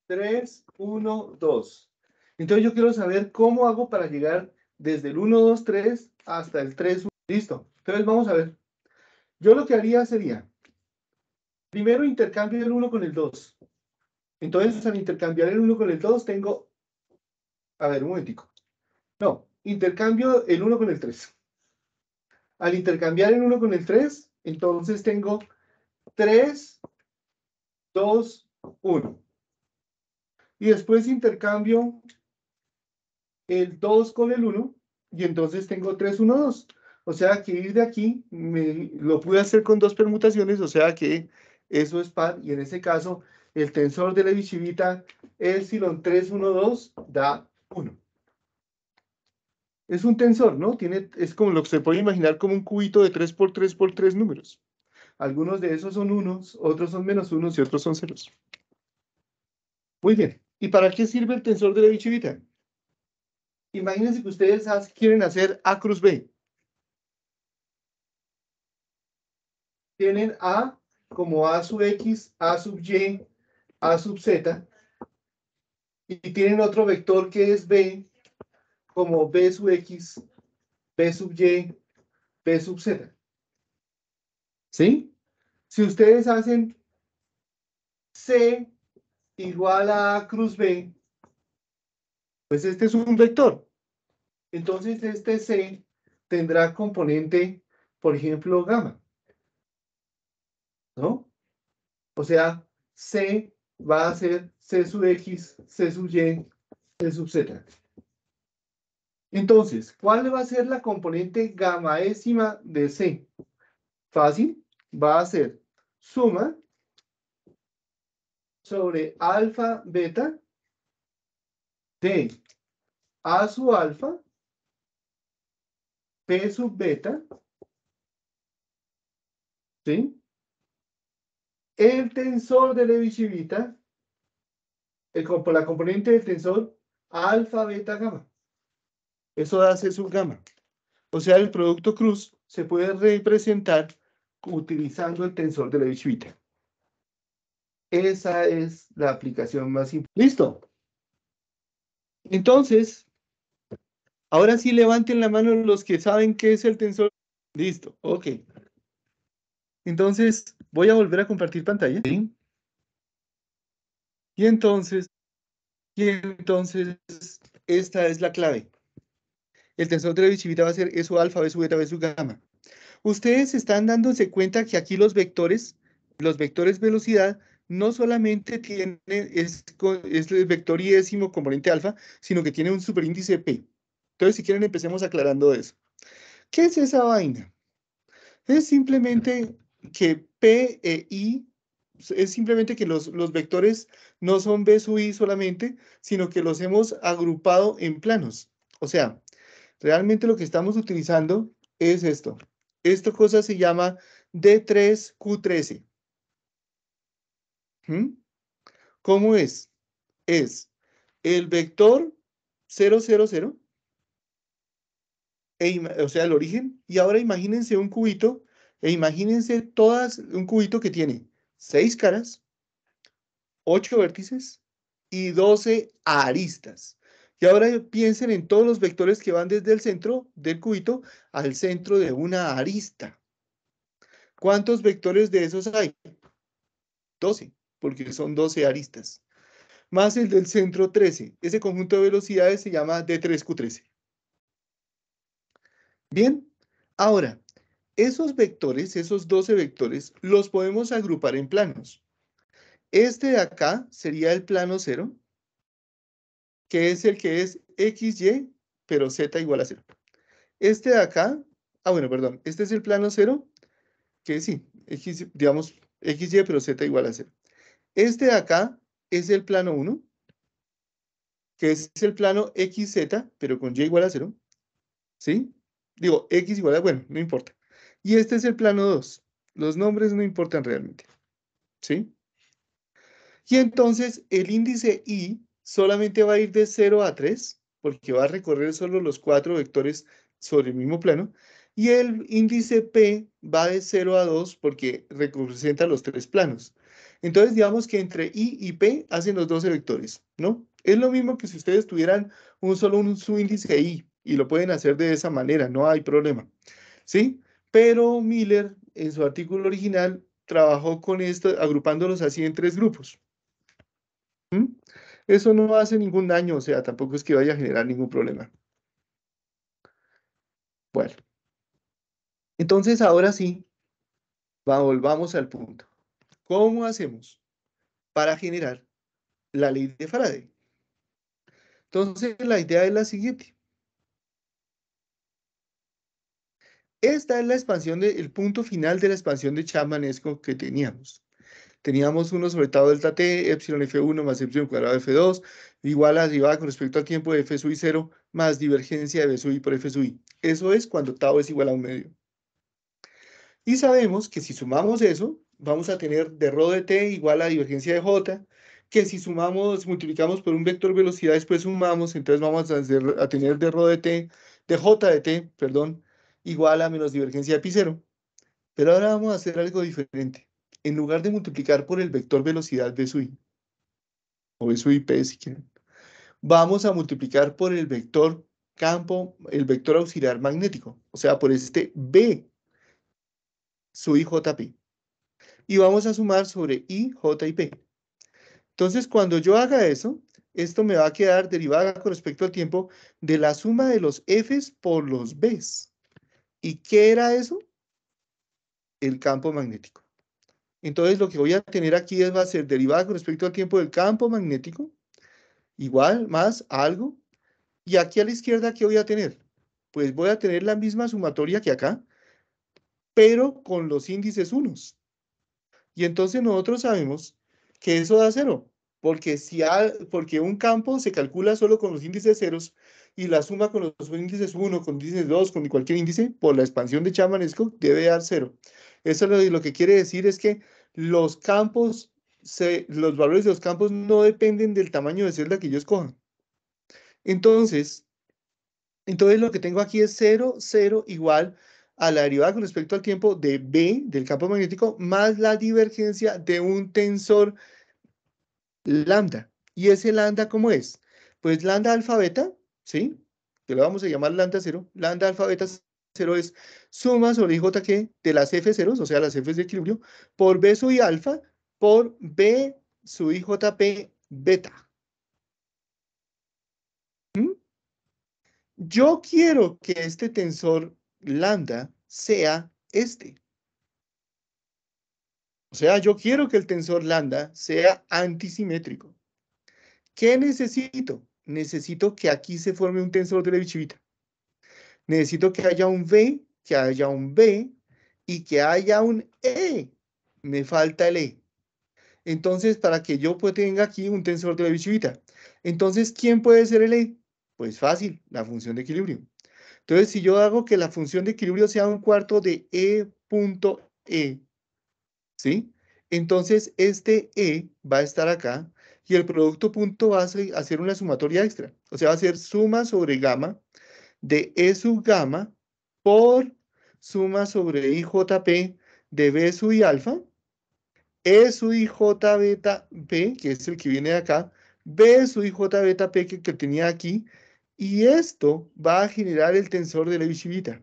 3, 1, 2. Entonces yo quiero saber cómo hago para llegar desde el 1, 2, 3 hasta el 3, 1. Listo. Entonces vamos a ver. Yo lo que haría sería, primero intercambio el 1 con el 2. Entonces al intercambiar el 1 con el 2 tengo a ver, un momentico. No, intercambio el 1 con el 3. Al intercambiar el 1 con el 3, entonces tengo 3, 2, 1. Y después intercambio el 2 con el 1 y entonces tengo 3, 1, 2. O sea que ir de aquí me, lo pude hacer con dos permutaciones, o sea que eso es par y en ese caso el tensor de la civita epsilon 3, 1, 2 da uno Es un tensor, ¿no? Tiene, es como lo que se puede imaginar como un cubito de 3 por 3 por 3 números. Algunos de esos son unos, otros son menos unos y otros son ceros. Muy bien. ¿Y para qué sirve el tensor de la bichivita? Imagínense que ustedes quieren hacer A cruz B. Tienen A como A sub X, A sub Y, A sub Z, y tienen otro vector que es B, como B sub X, B sub Y, B sub Z. ¿Sí? Si ustedes hacen C igual a cruz B, pues este es un vector. Entonces este C tendrá componente, por ejemplo, gamma. ¿No? O sea, C va a ser C sub X, C sub Y, C sub Z. Entonces, ¿cuál va a ser la componente gammaésima de C? Fácil, va a ser suma sobre alfa beta de A sub alfa, P sub beta, ¿sí? el tensor de Levi-Civita, la componente del tensor alfa, beta, gamma. Eso hace su gamma. O sea, el producto cruz se puede representar utilizando el tensor de Levi-Civita. Esa es la aplicación más simple. ¿Listo? Entonces, ahora sí levanten la mano los que saben qué es el tensor. Listo, ok. Entonces, voy a volver a compartir pantalla. Y entonces, entonces, esta es la clave. El tensor de la va a ser eso, alfa, B beta, B gamma. Ustedes están dándose cuenta que aquí los vectores, los vectores velocidad, no solamente tienen es, el vector y décimo componente alfa, sino que tiene un superíndice P. Entonces, si quieren, empecemos aclarando eso. ¿Qué es esa vaina? Es simplemente que P e I es simplemente que los, vectores no son B sub I solamente, sino que los hemos agrupado en planos. O sea, realmente lo que estamos utilizando es esto. Esta cosa se llama D3Q13. ¿Mm? cómo es? Es el vector 0, 0, 0, o sea, el origen, y ahora imagínense un cubito e imagínense todas, un cubito que tiene seis caras, ocho vértices y 12 aristas. Y ahora piensen en todos los vectores que van desde el centro del cubito al centro de una arista. ¿Cuántos vectores de esos hay? 12, porque son 12 aristas. Más el del centro 13. Ese conjunto de velocidades se llama D3Q13. Bien, ahora, esos vectores, esos 12 vectores, los podemos agrupar en planos. Este de acá sería el plano 0, que es el que es XY, pero Z igual a 0. Este de acá, ah bueno, perdón, este es el plano 0, que sí, X, digamos XY, pero Z igual a 0. Este de acá es el plano 1, que es el plano XZ, pero con Y igual a 0. ¿Sí? Digo, X igual a, bueno, no importa. Y este es el plano 2. Los nombres no importan realmente. ¿Sí? Y entonces el índice i solamente va a ir de 0 a 3, porque va a recorrer solo los cuatro vectores sobre el mismo plano. Y el índice p va de 0 a 2 porque representa los tres planos. Entonces digamos que entre i y p hacen los 12 vectores, ¿no? Es lo mismo que si ustedes tuvieran un solo un subíndice i y lo pueden hacer de esa manera, no hay problema. ¿Sí? pero Miller en su artículo original trabajó con esto, agrupándolos así en tres grupos. ¿Mm? Eso no hace ningún daño, o sea, tampoco es que vaya a generar ningún problema. Bueno, entonces ahora sí, volvamos al punto. ¿Cómo hacemos para generar la ley de Faraday? Entonces, la idea es la siguiente. Esta es la expansión, de, el punto final de la expansión de Chamanesco que teníamos. Teníamos 1 sobre tau delta t, epsilon f1 más epsilon cuadrado f2, igual a derivada con respecto al tiempo de f sub i 0 más divergencia de b sub i por f sub i. Eso es cuando tau es igual a un medio. Y sabemos que si sumamos eso, vamos a tener de rho de t igual a divergencia de j, que si sumamos, multiplicamos por un vector velocidad, después sumamos, entonces vamos a, tener de de t, de j de t, perdón, igual a menos divergencia de pi cero. Pero ahora vamos a hacer algo diferente. En lugar de multiplicar por el vector velocidad de sub i, o de sub i p si quieren, vamos a multiplicar por el vector campo, el vector auxiliar magnético, o sea, por este b sub i j p. Y vamos a sumar sobre i, j y p. Entonces, cuando yo haga eso, esto me va a quedar derivada con respecto al tiempo de la suma de los f's por los b's. ¿Y qué era eso? El campo magnético. Entonces lo que voy a tener aquí es, va a ser derivada con respecto al tiempo del campo magnético, igual, más, algo. Y aquí a la izquierda, ¿qué voy a tener? Pues voy a tener la misma sumatoria que acá, pero con los índices unos. Y entonces nosotros sabemos que eso da cero, porque, si porque un campo se calcula solo con los índices ceros, y la suma con los índices 1, con índices 2, con cualquier índice, por la expansión de Chamanesco, debe dar 0. Eso lo, que quiere decir es que los campos, los valores de los campos no dependen del tamaño de celda que yo escoja. Entonces, entonces lo que tengo aquí es 0, 0 igual a la derivada con respecto al tiempo de B del campo magnético más la divergencia de un tensor lambda. ¿Y ese lambda cómo es? Pues lambda alfa beta ¿sí? Que lo vamos a llamar lambda 0. Lambda alfa beta 0 es suma sobre que de las F0, o sea, las F de equilibrio, por B sub I alfa por B sub JP beta. ¿Mm? Yo quiero que este tensor lambda sea este. O sea, yo quiero que el tensor lambda sea antisimétrico. ¿Qué necesito? necesito que aquí se forme un tensor de la civita Necesito que haya un B, que haya un B y que haya un E. Me falta el E. Entonces, para que yo tenga aquí un tensor de la civita Entonces, ¿quién puede ser el E? Pues fácil, la función de equilibrio. Entonces, si yo hago que la función de equilibrio sea un cuarto de E punto E, ¿sí? Entonces, este E va a estar acá y el producto punto va a hacer una sumatoria extra. O sea, va a ser suma sobre gamma de E sub gamma por suma sobre IJP de B sub i alfa, E sub IJ beta P, que es el que viene de acá, B sub IJ beta P que, tenía aquí, y esto va a generar el tensor de la civita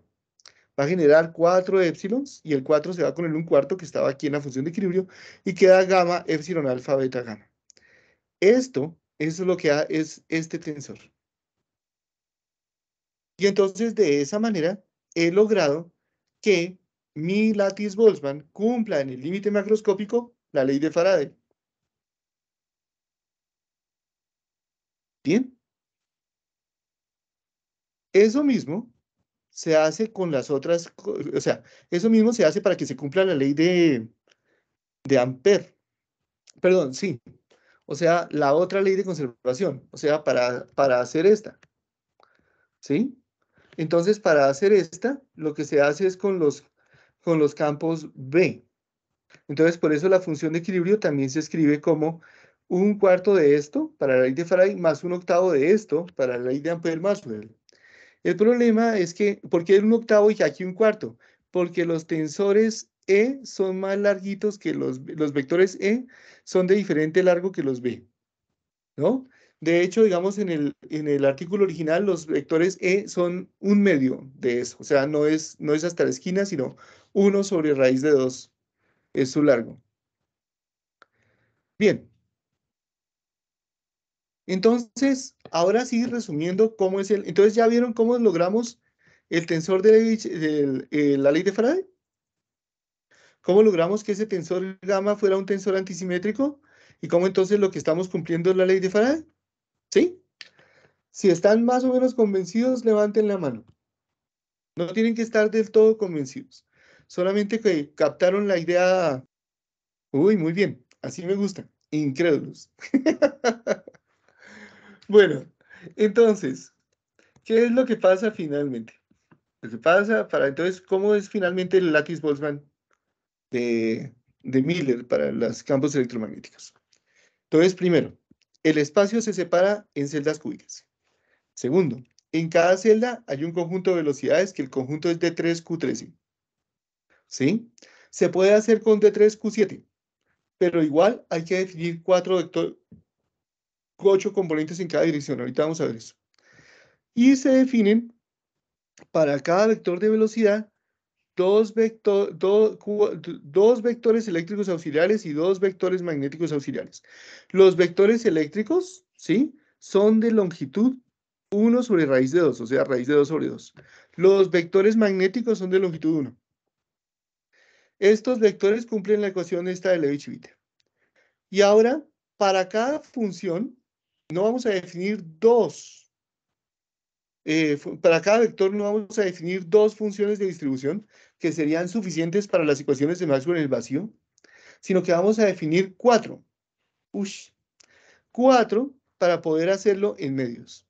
Va a generar cuatro épsilons y el 4 se va con el un cuarto que estaba aquí en la función de equilibrio y queda gamma epsilon alfa beta gamma. Esto, es lo que es este tensor. Y entonces de esa manera he logrado que mi lattice Boltzmann cumpla en el límite macroscópico la ley de Faraday. Bien. Eso mismo se hace con las otras, o sea, eso mismo se hace para que se cumpla la ley de, de Ampere. Perdón, sí, o sea, la otra ley de conservación, o sea, para, para hacer esta. ¿Sí? Entonces, para hacer esta, lo que se hace es con los, con los campos B. Entonces, por eso la función de equilibrio también se escribe como un cuarto de esto para la ley de Faraday más un octavo de esto para la ley de Ampere-Maxwell. El problema es que, ¿por qué un octavo y aquí un cuarto? Porque los tensores e son más larguitos que los, vectores E, son de diferente largo que los B, ¿no? De hecho, digamos, en el, en el artículo original, los vectores E son un medio de eso, o sea, no es, no es hasta la esquina, sino 1 sobre raíz de 2 es su largo. Bien. Entonces, ahora sí, resumiendo cómo es el... Entonces, ¿ya vieron cómo logramos el tensor de la ley de Faraday? ¿Cómo logramos que ese tensor gamma fuera un tensor antisimétrico? ¿Y cómo entonces lo que estamos cumpliendo es la ley de Faraday? ¿Sí? Si están más o menos convencidos, levanten la mano. No tienen que estar del todo convencidos. Solamente que captaron la idea. Uy, muy bien. Así me gusta. Incrédulos. bueno, entonces, ¿qué es lo que pasa finalmente? Lo que pasa para entonces, ¿cómo es finalmente el lattice Boltzmann de, Miller para los campos electromagnéticos. Entonces, primero, el espacio se separa en celdas cúbicas. Segundo, en cada celda hay un conjunto de velocidades que el conjunto es D3Q13. ¿Sí? Se puede hacer con D3Q7, pero igual hay que definir cuatro vectores, ocho componentes en cada dirección. Ahorita vamos a ver eso. Y se definen para cada vector de velocidad dos, dos vectores eléctricos auxiliares y dos vectores magnéticos auxiliares. Los vectores eléctricos, ¿sí? Son de longitud 1 sobre raíz de 2, o sea, raíz de 2 sobre 2. Los vectores magnéticos son de longitud 1. Estos vectores cumplen la ecuación esta de Leibniz-Witter. Y ahora, para cada función, no vamos a definir dos eh, para cada vector no vamos a definir dos funciones de distribución que serían suficientes para las ecuaciones de Maxwell en el vacío, sino que vamos a definir cuatro. cuatro para poder hacerlo en medios.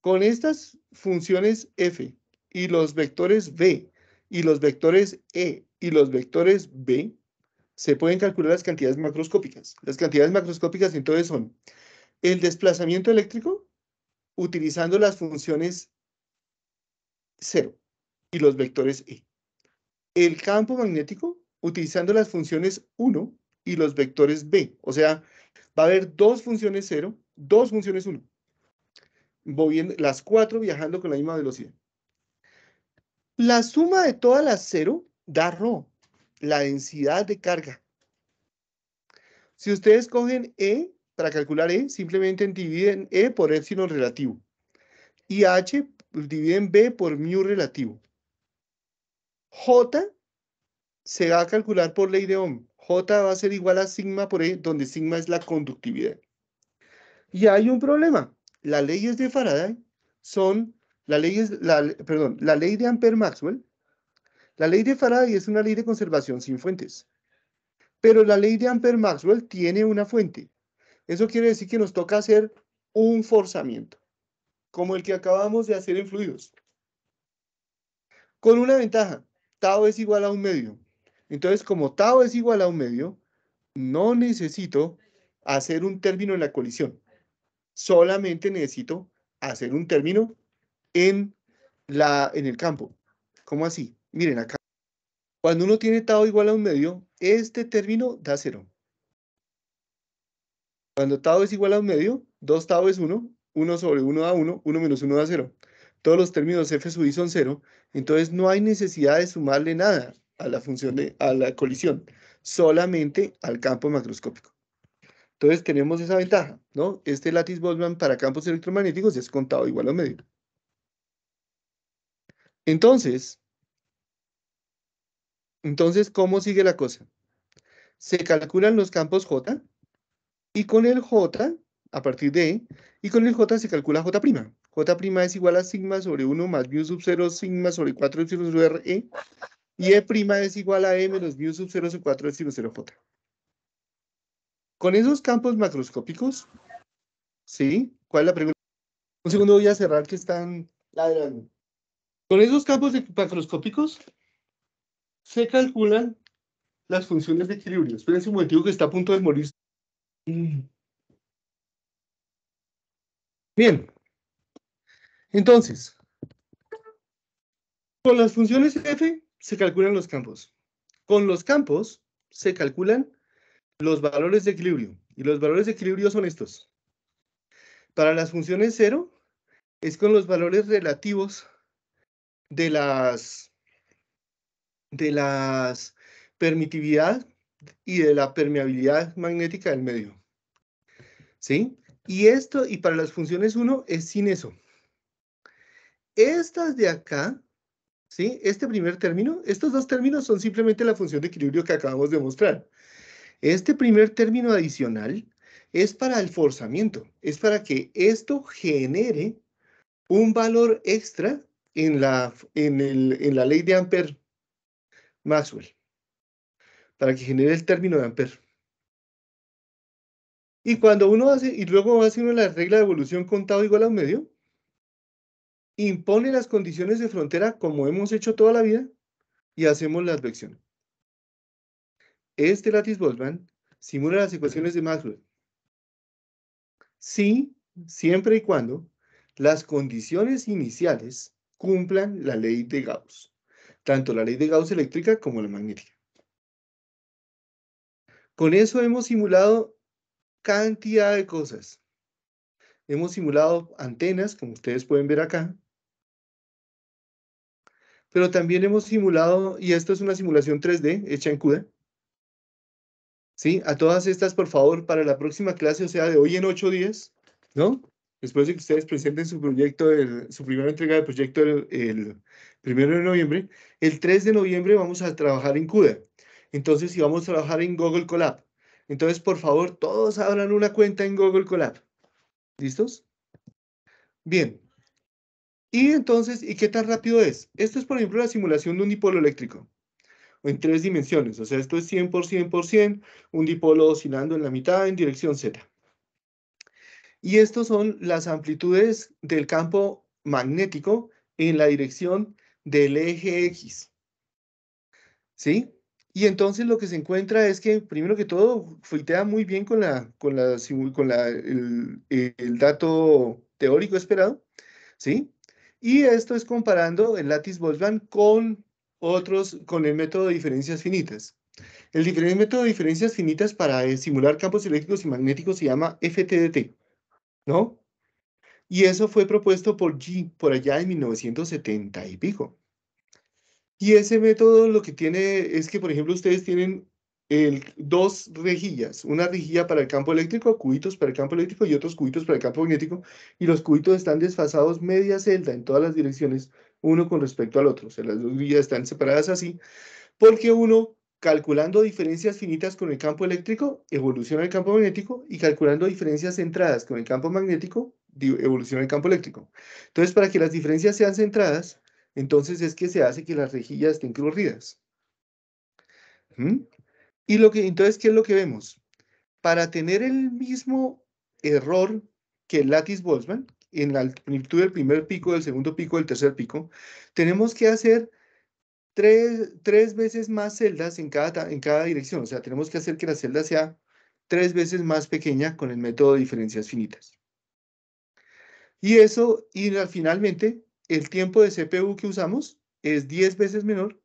Con estas funciones f y los vectores b y los vectores e y los vectores b, se pueden calcular las cantidades macroscópicas. Las cantidades macroscópicas entonces son el desplazamiento eléctrico, utilizando las funciones 0 y los vectores E. El campo magnético utilizando las funciones 1 y los vectores B. O sea, va a haber dos funciones 0, dos funciones 1. Voy las cuatro viajando con la misma velocidad. La suma de todas las 0 da rho la densidad de carga. Si ustedes cogen E para calcular E, simplemente dividen E por epsilon relativo. Y H pues, dividen B por mu relativo. J se va a calcular por ley de Ohm. J va a ser igual a sigma por E, donde sigma es la conductividad. Y hay un problema. Las leyes de Faraday son, perdón, la ley de Ampere-Maxwell, la ley de Faraday es una ley de conservación sin fuentes. Pero la ley de Ampere-Maxwell tiene una fuente. Eso quiere decir que nos toca hacer un forzamiento, como el que acabamos de hacer en fluidos. Con una ventaja, tau es igual a un medio. Entonces, como tau es igual a un medio, no necesito hacer un término en la colisión. Solamente necesito hacer un término en, la, en el campo. ¿Cómo así? Miren acá. Cuando uno tiene tau igual a un medio, este término da cero. Cuando tau es igual a un medio, 2 tau es 1, 1 sobre 1 da 1, 1 menos 1 da 0. Todos los términos f sub i son 0, entonces no hay necesidad de sumarle nada a la función de, a la colisión, solamente al campo macroscópico. Entonces tenemos esa ventaja, ¿no? Este lattice Boltzmann para campos electromagnéticos es contado igual a un medio. Entonces, entonces, ¿cómo sigue la cosa? Se calculan los campos J, y con el J, a partir de, y con el J se calcula J'. J' es igual a sigma sobre 1 más mu sub 0 sigma sobre 4 epsilon 0 e Y E' es igual a E menos mu sub 0 sobre 4 epsilon 0 J. Con esos campos macroscópicos, ¿sí? ¿Cuál es la pregunta? Un segundo voy a cerrar que están ladrando. Con esos campos macroscópicos se calculan las funciones de equilibrio. Espérense un momento que está a punto de morir. Mm. Bien. Entonces, con las funciones f se calculan los campos. Con los campos se calculan los valores de equilibrio. Y los valores de equilibrio son estos. Para las funciones 0 es con los valores relativos de las de las permitividad y de la permeabilidad magnética del medio. ¿Sí? Y esto, y para las funciones 1 es sin eso. Estas de acá, ¿sí? Este primer término, estos dos términos son simplemente la función de equilibrio que acabamos de mostrar. Este primer término adicional es para el forzamiento, es para que esto genere un valor extra en la, en en la ley de Ampere-Maxwell para que genere el término de amper Y cuando uno hace, y luego hace una la regla de evolución contado igual a un medio, impone las condiciones de frontera como hemos hecho toda la vida y hacemos la advección. Este lattice Boltzmann simula las ecuaciones de Maxwell. Si, siempre y cuando, las condiciones iniciales cumplan la ley de Gauss, tanto la ley de Gauss eléctrica como la magnética. Con eso hemos simulado cantidad de cosas. Hemos simulado antenas, como ustedes pueden ver acá. Pero también hemos simulado, y esto es una simulación 3D hecha en CUDA. ¿Sí? A todas estas, por favor, para la próxima clase, o sea, de hoy en ocho días, ¿no? Después de que ustedes presenten su proyecto, su primera entrega de proyecto el, el primero de noviembre, el 3 de noviembre vamos a trabajar en CUDA. Entonces, si vamos a trabajar en Google Colab, entonces por favor todos abran una cuenta en Google Colab. ¿Listos? Bien. Y entonces, ¿y qué tan rápido es? Esto es, por ejemplo, la simulación de un dipolo eléctrico en tres dimensiones. O sea, esto es 100 por 100 por un dipolo oscilando en la mitad en dirección Z. Y estas son las amplitudes del campo magnético en la dirección del eje X. ¿Sí? Y entonces lo que se encuentra es que, primero que todo, fuitea muy bien con, la, con, la, con el, dato teórico esperado, ¿sí? Y esto es comparando el lattice Boltzmann con otros, con el método de diferencias finitas. El diferente método de diferencias finitas para simular campos eléctricos y magnéticos se llama FTDT, ¿no? Y eso fue propuesto por G por allá en 1970 y pico. Y ese método lo que tiene es que, por ejemplo, ustedes tienen dos rejillas, una rejilla para el campo eléctrico, cubitos para el campo eléctrico y otros cubitos para el campo magnético, y los cubitos están desfasados media celda en todas las direcciones, uno con respecto al otro, o sea, las dos rejillas están separadas así, porque uno, calculando diferencias finitas con el campo eléctrico, evoluciona el campo magnético, y calculando diferencias centradas con el campo magnético, evoluciona el campo eléctrico. Entonces, para que las diferencias sean centradas, entonces es que se hace que las rejillas estén corridas. Y lo que, entonces, ¿qué es lo que vemos? Para tener el mismo error que el lattice Boltzmann, en la altitud del primer pico, del segundo pico, del tercer pico, tenemos que hacer tres, veces más celdas en cada, en cada dirección. O sea, tenemos que hacer que la celda sea tres veces más pequeña con el método de diferencias finitas. Y eso, y finalmente, el tiempo de CPU que usamos es 10 veces menor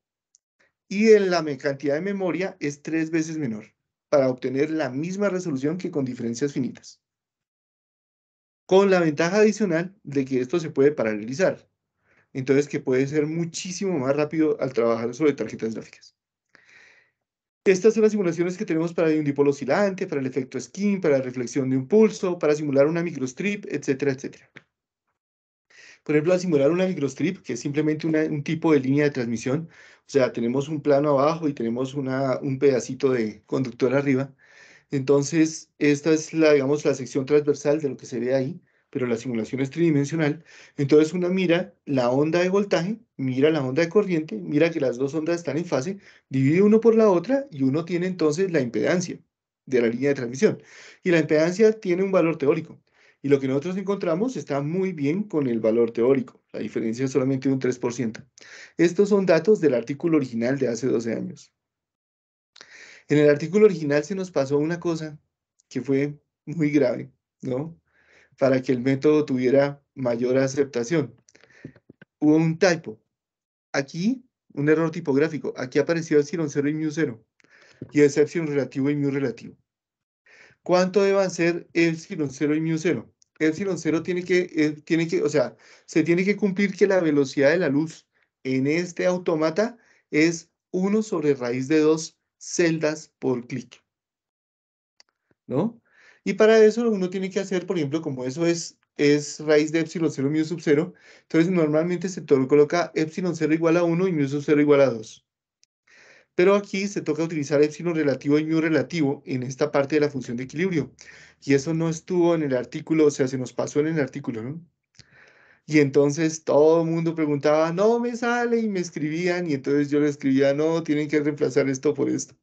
y en la cantidad de memoria es 3 veces menor para obtener la misma resolución que con diferencias finitas. Con la ventaja adicional de que esto se puede paralelizar, entonces que puede ser muchísimo más rápido al trabajar sobre tarjetas gráficas. Estas son las simulaciones que tenemos para un dipolo oscilante, para el efecto skin, para la reflexión de un pulso, para simular una microstrip, etcétera, etcétera por ejemplo, a simular una microstrip, que es simplemente un tipo de línea de transmisión. O sea, tenemos un plano abajo y tenemos una, un pedacito de conductor arriba. Entonces, esta es la, digamos, la sección transversal de lo que se ve ahí, pero la simulación es tridimensional. Entonces, una mira la onda de voltaje, mira la onda de corriente, mira que las dos ondas están en fase, divide uno por la otra y uno tiene entonces la impedancia de la línea de transmisión. Y la impedancia tiene un valor teórico. Y lo que nosotros encontramos está muy bien con el valor teórico. La diferencia es solamente un 3%. Estos son datos del artículo original de hace 12 años. En el artículo original se nos pasó una cosa que fue muy grave, ¿no? Para que el método tuviera mayor aceptación. Hubo un typo. Aquí, un error tipográfico. Aquí apareció epsilon 0 y mu 0. Y es epsilon relativo y mu relativo. ¿Cuánto deban ser epsilon 0 y mu 0? Epsilon 0 tiene que, eh, tiene que, o sea, se tiene que cumplir que la velocidad de la luz en este automata es 1 sobre raíz de 2 celdas por clic. ¿No? Y para eso uno tiene que hacer, por ejemplo, como eso es, es raíz de epsilon 0 menos sub 0, entonces normalmente se coloca epsilon 0 igual a 1 y menos sub 0 igual a 2. Pero aquí se toca utilizar el signo relativo y mu relativo en esta parte de la función de equilibrio. Y eso no estuvo en el artículo, o sea, se nos pasó en el artículo, ¿no? Y entonces todo el mundo preguntaba, no me sale, y me escribían, y entonces yo le escribía, no, tienen que reemplazar esto por esto.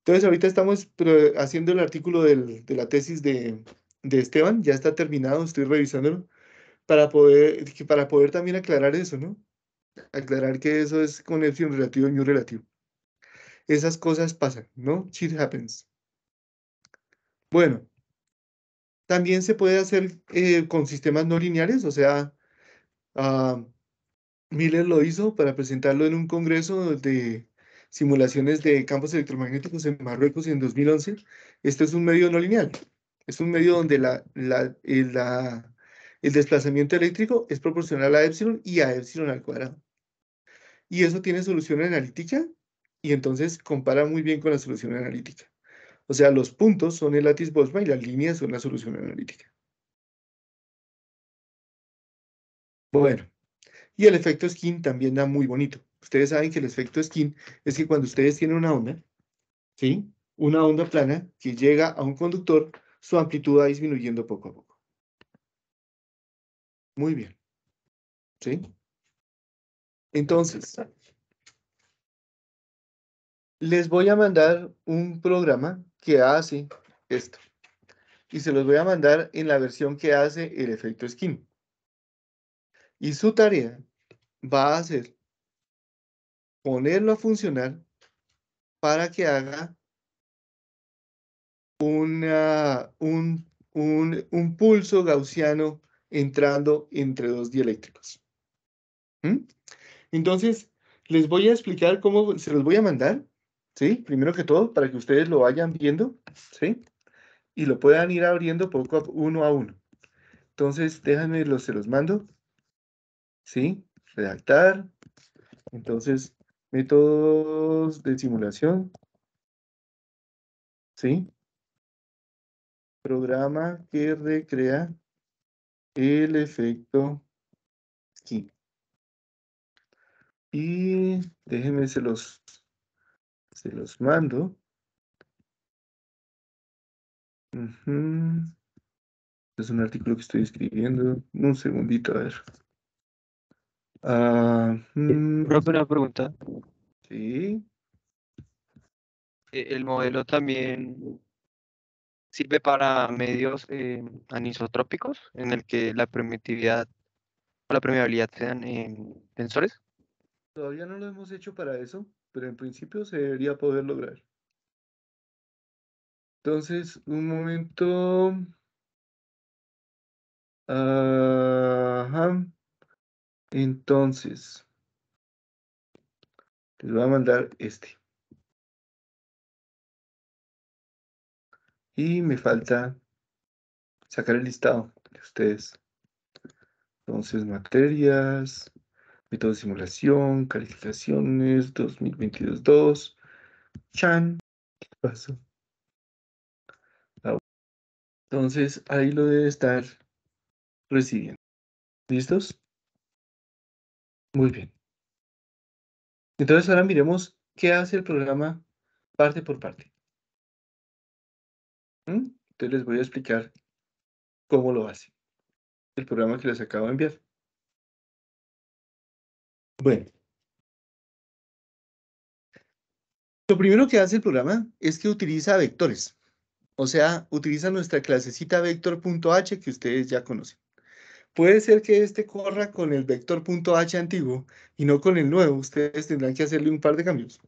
Entonces ahorita estamos haciendo el artículo de la tesis de, Esteban, ya está terminado, estoy revisándolo, para poder, para poder también aclarar eso, ¿no? Aclarar que eso es con el relativo y mu relativo. Esas cosas pasan, ¿no? Shit happens. Bueno, también se puede hacer eh, con sistemas no lineales, o sea, ah, Miller lo hizo para presentarlo en un congreso de simulaciones de campos electromagnéticos en Marruecos en 2011. Este es un medio no lineal, es un medio donde el desplazamiento eléctrico es proporcional a epsilon y a epsilon al cuadrado. Y eso tiene solución analítica y entonces compara muy bien con la solución analítica. O sea, los puntos son el lattice bosma y las líneas son la solución analítica. Bueno, y el efecto skin también da muy bonito. Ustedes saben que el efecto skin es que cuando ustedes tienen una onda, ¿sí? Una onda plana que llega a un conductor, su amplitud va disminuyendo poco a poco. Muy bien. ¿Sí? Entonces, les voy a mandar un programa que hace esto. Y se los voy a mandar en la versión que hace el efecto skin. Y su tarea va a ser ponerlo a funcionar para que haga un, pulso gaussiano entrando entre dos dieléctricos. ¿Mm? Entonces, les voy a explicar cómo se los voy a mandar ¿sí? Primero que todo, para que ustedes lo vayan viendo, ¿sí? Y lo puedan ir abriendo poco a uno a uno. Entonces, déjenme, los, se los mando, ¿sí? Redactar. Entonces, métodos de simulación, ¿sí? Programa que recrea el efecto aquí. Y déjenme se los se los mando. Es un artículo que estoy escribiendo. Un segundito, a ver. Uh una pregunta. Sí. E, el modelo también sirve para medios eh, anisotrópicos en el que la permitividad o la permeabilidad sean en eh, sensores. Todavía no lo hemos hecho para eso pero en principio se debería poder lograr. Entonces, un momento. Ajá. Entonces, les voy a mandar este. Y me falta sacar el listado de ustedes. Entonces, materias método de simulación, calificaciones, 2022-2. Chan, ¿qué pasó? Entonces ahí lo debe estar recibiendo. ¿Listos? Muy bien. Entonces ahora miremos qué hace el programa parte por parte. ¿Mm? Entonces les voy a explicar cómo lo hace. El programa que les acabo de enviar. Bueno. Lo primero que hace el programa es que utiliza vectores. O sea, utiliza nuestra clasecita vector.h que ustedes ya conocen. Puede ser que este corra con el vector.h antiguo y no con el nuevo. Ustedes tendrán que hacerle un par de cambios.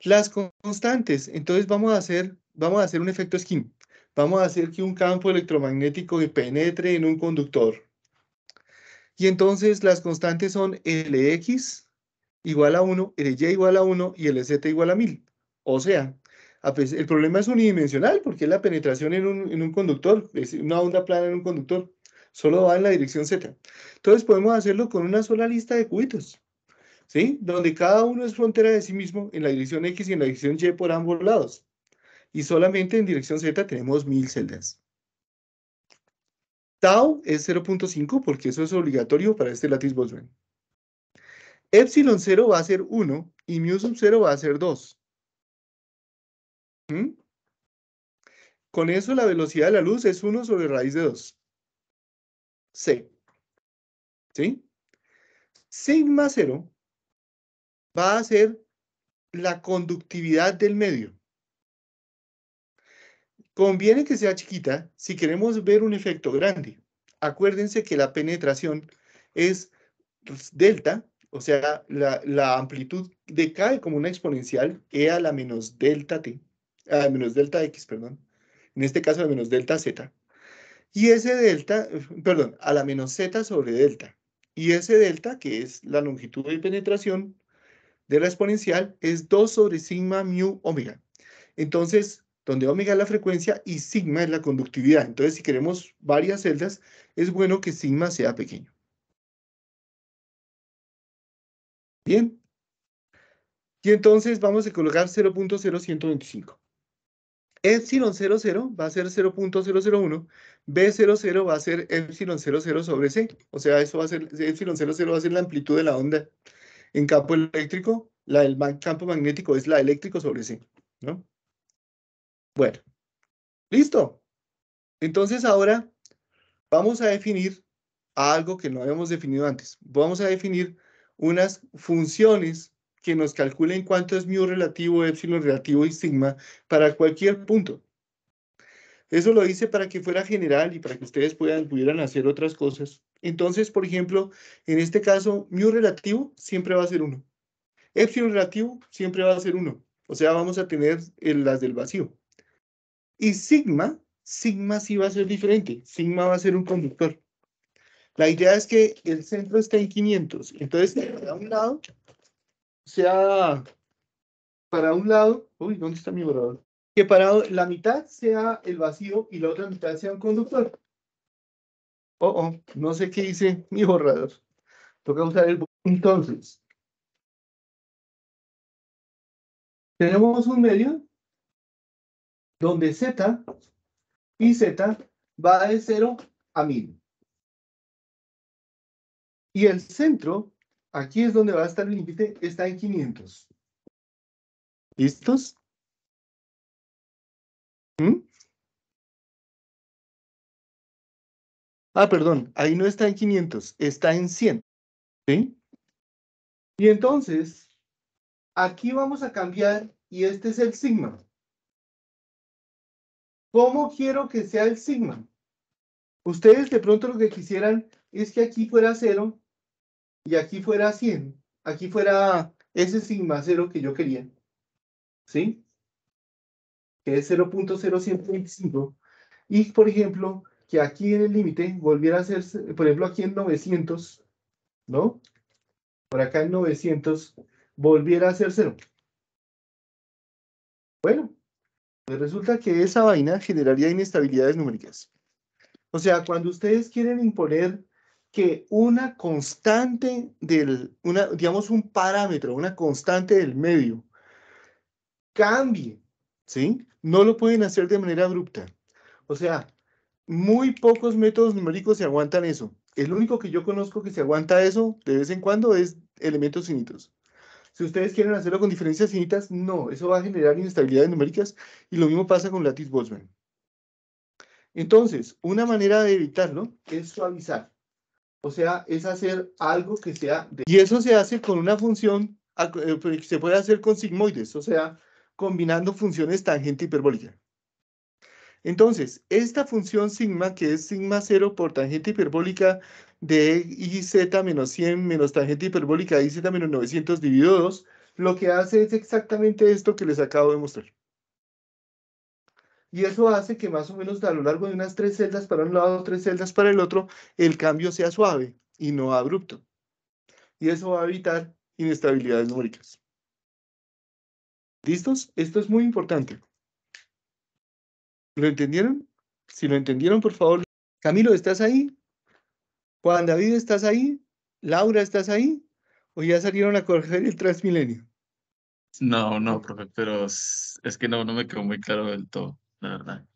Las constantes. Entonces vamos a hacer, vamos a hacer un efecto skin. Vamos a hacer que un campo electromagnético que penetre en un conductor y entonces las constantes son Lx igual a 1, Ly igual a 1 y Lz igual a 1000. O sea, el problema es unidimensional porque es la penetración en un, conductor, es una onda plana en un conductor. Solo va en la dirección z. Entonces podemos hacerlo con una sola lista de cubitos. ¿Sí? Donde cada uno es frontera de sí mismo en la dirección X y en la dirección Y por ambos lados. Y solamente en dirección Z tenemos 1000 celdas. Tau es 0.5 porque eso es obligatorio para este lattice Boltzmann. Epsilon 0 va a ser 1 y mu sub 0 va a ser 2. ¿Mm? Con eso la velocidad de la luz es 1 sobre raíz de 2. C. ¿Sí? Sigma 0 va a ser la conductividad del medio. Conviene que sea chiquita si queremos ver un efecto grande. Acuérdense que la penetración es delta, o sea, la, amplitud decae como una exponencial e a la menos delta t, a la menos delta x, perdón. En este caso, a la menos delta z. Y ese delta, perdón, a la menos z sobre delta. Y ese delta, que es la longitud de penetración de la exponencial, es 2 sobre sigma mu omega. Entonces, donde omega es la frecuencia y sigma es la conductividad. Entonces, si queremos varias celdas, es bueno que sigma sea pequeño. Bien. Y entonces vamos a colocar 0.0125. Epsilon 00 va a ser 0.001, B00 va a ser epsilon 00 sobre C, o sea, eso va a ser, epsilon 00 va a ser la amplitud de la onda en campo eléctrico, la del campo magnético es la eléctrico sobre C, ¿no? Bueno, listo. Entonces ahora vamos a definir algo que no habíamos definido antes. Vamos a definir unas funciones que nos calculen cuánto es mu relativo, epsilon relativo y sigma para cualquier punto. Eso lo hice para que fuera general y para que ustedes pudieran hacer otras cosas. Entonces, por ejemplo, en este caso, mu relativo siempre va a ser 1. Epsilon relativo siempre va a ser 1. O sea, vamos a tener eh, las del vacío. Y sigma, sigma sí va a ser diferente. Sigma va a ser un conductor. La idea es que el centro está en 500. Entonces, para un lado, sea para un lado, uy, ¿dónde está mi borrador? Que para la mitad sea el vacío y la otra mitad sea un conductor. Oh, oh, no sé qué dice mi borrador. Toca usar el... Entonces, tenemos un medio donde Z y Z va de 0 a 1000. Y el centro, aquí es donde va a estar el límite, está en 500. ¿Listos? ¿Mm? Ah, perdón, ahí no está en 500, está en 100. ¿Sí? Y entonces, aquí vamos a cambiar, y este es el sigma. ¿Cómo quiero que sea el sigma? Ustedes de pronto lo que quisieran es que aquí fuera 0 y aquí fuera 100. Aquí fuera ese sigma 0 que yo quería. ¿Sí? Que es 0.0125. Y, por ejemplo, que aquí en el límite volviera a ser, por ejemplo, aquí en 900, ¿no? Por acá en 900 volviera a ser 0. Bueno, pues resulta que esa vaina generaría inestabilidades numéricas. O sea, cuando ustedes quieren imponer que una constante del, una, digamos, un parámetro, una constante del medio, cambie, ¿sí? No lo pueden hacer de manera abrupta. O sea, muy pocos métodos numéricos se aguantan eso. El único que yo conozco que se aguanta eso de vez en cuando es elementos finitos. Si ustedes quieren hacerlo con diferencias finitas, no, eso va a generar inestabilidades numéricas y lo mismo pasa con Lattice-Boltzmann. Entonces, una manera de evitarlo es suavizar. O sea, es hacer algo que sea... Y eso se hace con una función eh, pues, que se puede hacer con sigmoides, o sea, combinando funciones tangente hiperbólica. Entonces, esta función sigma, que es sigma cero por tangente hiperbólica de IZ menos 100 menos tangente hiperbólica de IZ menos 900 dividido 2, lo que hace es exactamente esto que les acabo de mostrar. Y eso hace que más o menos a lo largo de unas tres celdas para un lado, tres celdas para el otro, el cambio sea suave y no abrupto. Y eso va a evitar inestabilidades numéricas. ¿Listos? Esto es muy importante. ¿Lo entendieron? Si lo entendieron, por favor. Camilo, ¿estás ahí? Juan David, ¿estás ahí? Laura, ¿estás ahí? ¿O ya salieron a coger el Transmilenio? No, no, profe, pero es, que no, no me quedó muy claro del todo, la verdad.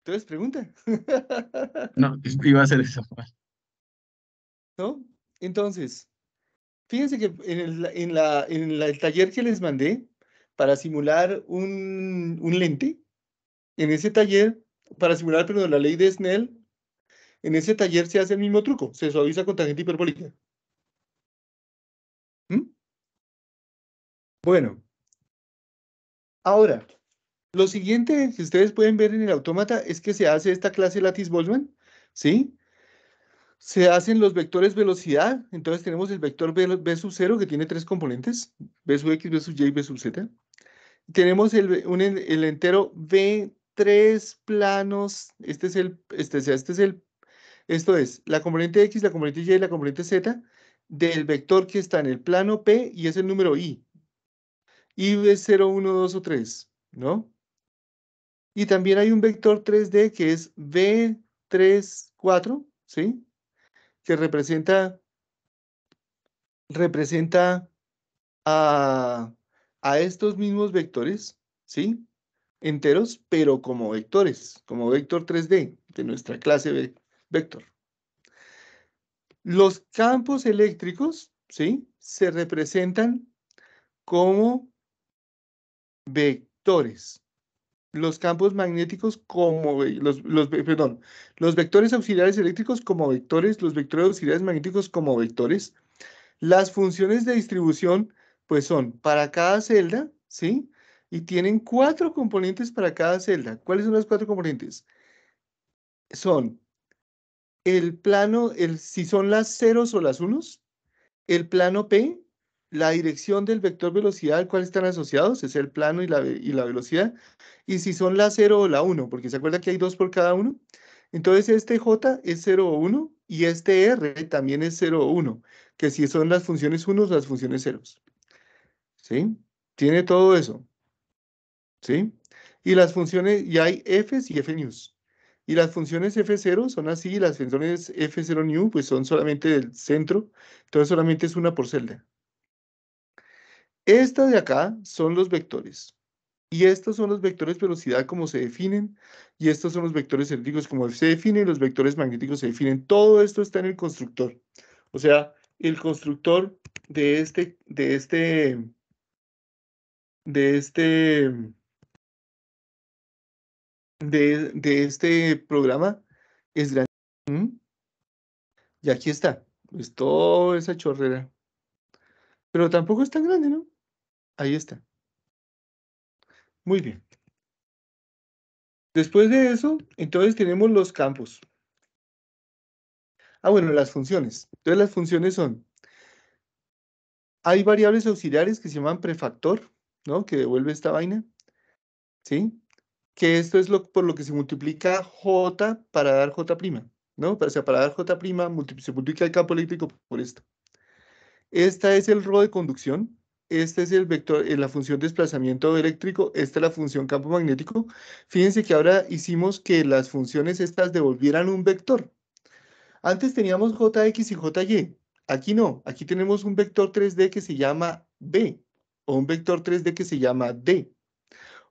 Entonces, pregunta. no, iba a hacer eso. ¿No? Entonces, fíjense que en el, en la, en el taller que les mandé para simular un, un lente, en ese taller, para simular, perdón, la ley de Snell, en ese taller se hace el mismo truco, se suaviza con tangente hiperbólica. ¿Mm? Bueno, ahora, lo siguiente que ustedes pueden ver en el autómata es que se hace esta clase Lattice-Boltzmann, ¿sí? Se hacen los vectores velocidad, entonces tenemos el vector B, sub 0 que tiene tres componentes, B sub X, B sub Y, B sub Z. Tenemos el, el entero b tres planos, este es el, este, este es el esto es, la componente X, la componente Y y la componente Z del vector que está en el plano P y es el número I. I es 0, 1, 2 o 3, ¿no? Y también hay un vector 3D que es B3, 4, ¿sí? Que representa, representa a, a estos mismos vectores, ¿sí? Enteros, pero como vectores, como vector 3D de nuestra clase B vector. Los campos eléctricos, ¿sí? Se representan como vectores. Los campos magnéticos como, los, los, perdón, los vectores auxiliares eléctricos como vectores, los vectores auxiliares magnéticos como vectores. Las funciones de distribución, pues son para cada celda, ¿sí? Y tienen cuatro componentes para cada celda. ¿Cuáles son las cuatro componentes? Son el plano, el, si son las ceros o las unos, el plano P, la dirección del vector velocidad al cual están asociados, es el plano y la, velocidad, y si son la 0 o la 1, porque se acuerda que hay dos por cada uno, entonces este J es 0 o 1 y este R también es 0 o 1, que si son las funciones unos, las funciones ceros. ¿Sí? Tiene todo eso. ¿Sí? Y las funciones, y hay Fs y Fnews. Y las funciones F0 son así, las funciones F0 new pues son solamente del centro, entonces solamente es una por celda. Estas de acá son los vectores. Y estos son los vectores velocidad como se definen, y estos son los vectores eléctricos como se definen, los vectores magnéticos se definen. Todo esto está en el constructor. O sea, el constructor de este, de este, de este de, este programa es grande. Mm. Y aquí está, Es pues, toda esa chorrera. Pero tampoco es tan grande, ¿no? Ahí está. Muy bien. Después de eso, entonces tenemos los campos. Ah, bueno, las funciones. Entonces las funciones son, hay variables auxiliares que se llaman prefactor, ¿no? Que devuelve esta vaina, ¿sí? que esto es lo, por lo que se multiplica J para dar J', ¿no? O sea, para dar J' se multiplica el campo eléctrico por esto. Esta es el robo de conducción, esta es el vector, eh, la función desplazamiento eléctrico, esta es la función campo magnético. Fíjense que ahora hicimos que las funciones estas devolvieran un vector. Antes teníamos Jx y Jy, aquí no, aquí tenemos un vector 3D que se llama B, o un vector 3D que se llama D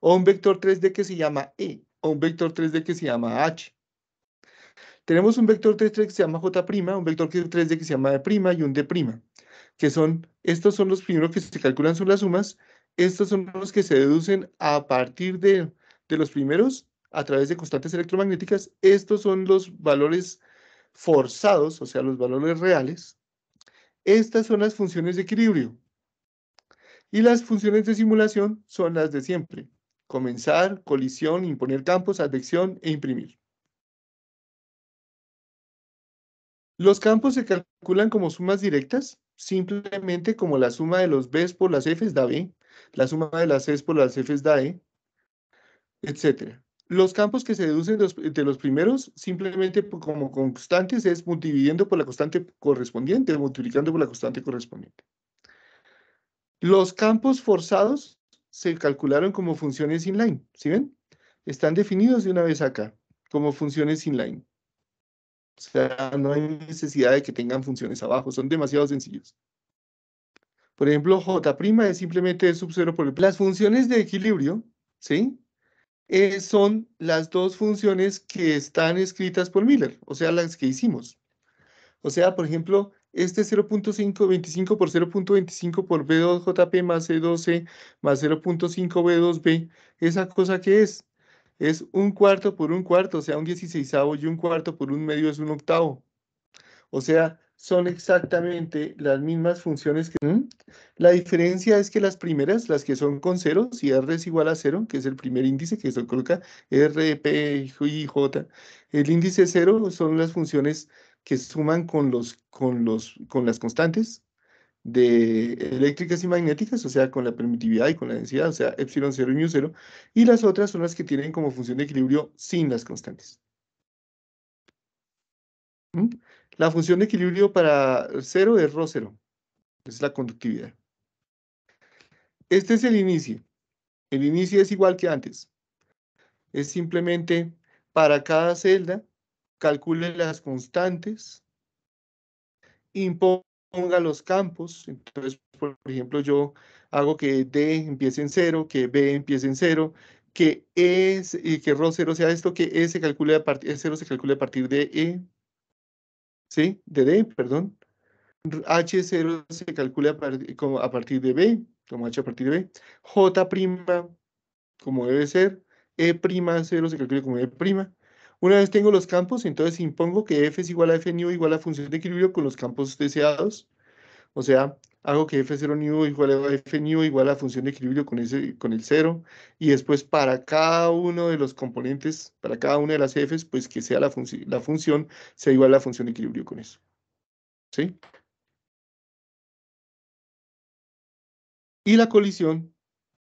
o un vector 3D que se llama E, o un vector 3D que se llama H. Tenemos un vector 3D que se llama J', un vector 3D que se llama E' y un D', que son, estos son los primeros que se calculan, son las sumas, estos son los que se deducen a partir de, de los primeros a través de constantes electromagnéticas, estos son los valores forzados, o sea, los valores reales. Estas son las funciones de equilibrio. Y las funciones de simulación son las de siempre comenzar, colisión, imponer campos, advección e imprimir. Los campos se calculan como sumas directas, simplemente como la suma de los b por las Fs da B, la suma de las c por las Fs da E, etc. Los campos que se deducen de los, primeros, simplemente como constantes, es dividiendo por la constante correspondiente, multiplicando por la constante correspondiente. Los campos forzados se calcularon como funciones inline, ¿sí ven? Están definidos de una vez acá, como funciones inline. O sea, no hay necesidad de que tengan funciones abajo, son demasiado sencillos. Por ejemplo, J' es simplemente sub 0 por el... Las funciones de equilibrio, ¿sí? Eh, son las dos funciones que están escritas por Miller, o sea, las que hicimos. O sea, por ejemplo, este 0.525 por 0.25 por B2JP más C2C más 0.5 B2B, ¿esa cosa qué es? Es un cuarto por un cuarto, o sea, un dieciséisavo y un cuarto por un medio es un octavo. O sea, son exactamente las mismas funciones que... ¿Mm? La diferencia es que las primeras, las que son con cero, si R es igual a cero, que es el primer índice que se coloca R, P, J, el índice cero son las funciones que suman con, los, con, los, con las constantes de eléctricas y magnéticas, o sea, con la permitividad y con la densidad, o sea, epsilon 0 y mu 0, y las otras son las que tienen como función de equilibrio sin las constantes. ¿Mm? La función de equilibrio para 0 es rho 0, es la conductividad. Este es el inicio. El inicio es igual que antes. Es simplemente para cada celda calcule las constantes, imponga los campos. Entonces, por ejemplo, yo hago que D empiece en cero, que B empiece en cero, que E y que Rho 0 sea esto, que E se calcule a partir, e 0 se calcule a partir de E, ¿sí? De D, perdón. H0 se calcule a, partir, como a partir de B, como H a partir de B. J' como debe ser. E 0 se calcule como E'. Una vez tengo los campos, entonces impongo que f es igual a f nu igual a función de equilibrio con los campos deseados. O sea, hago que f0 nu igual a f nu igual a función de equilibrio con, ese, con el 0. Y después para cada uno de los componentes, para cada una de las f's, pues que sea la, la función, sea igual a la función de equilibrio con eso. ¿Sí? Y la colisión,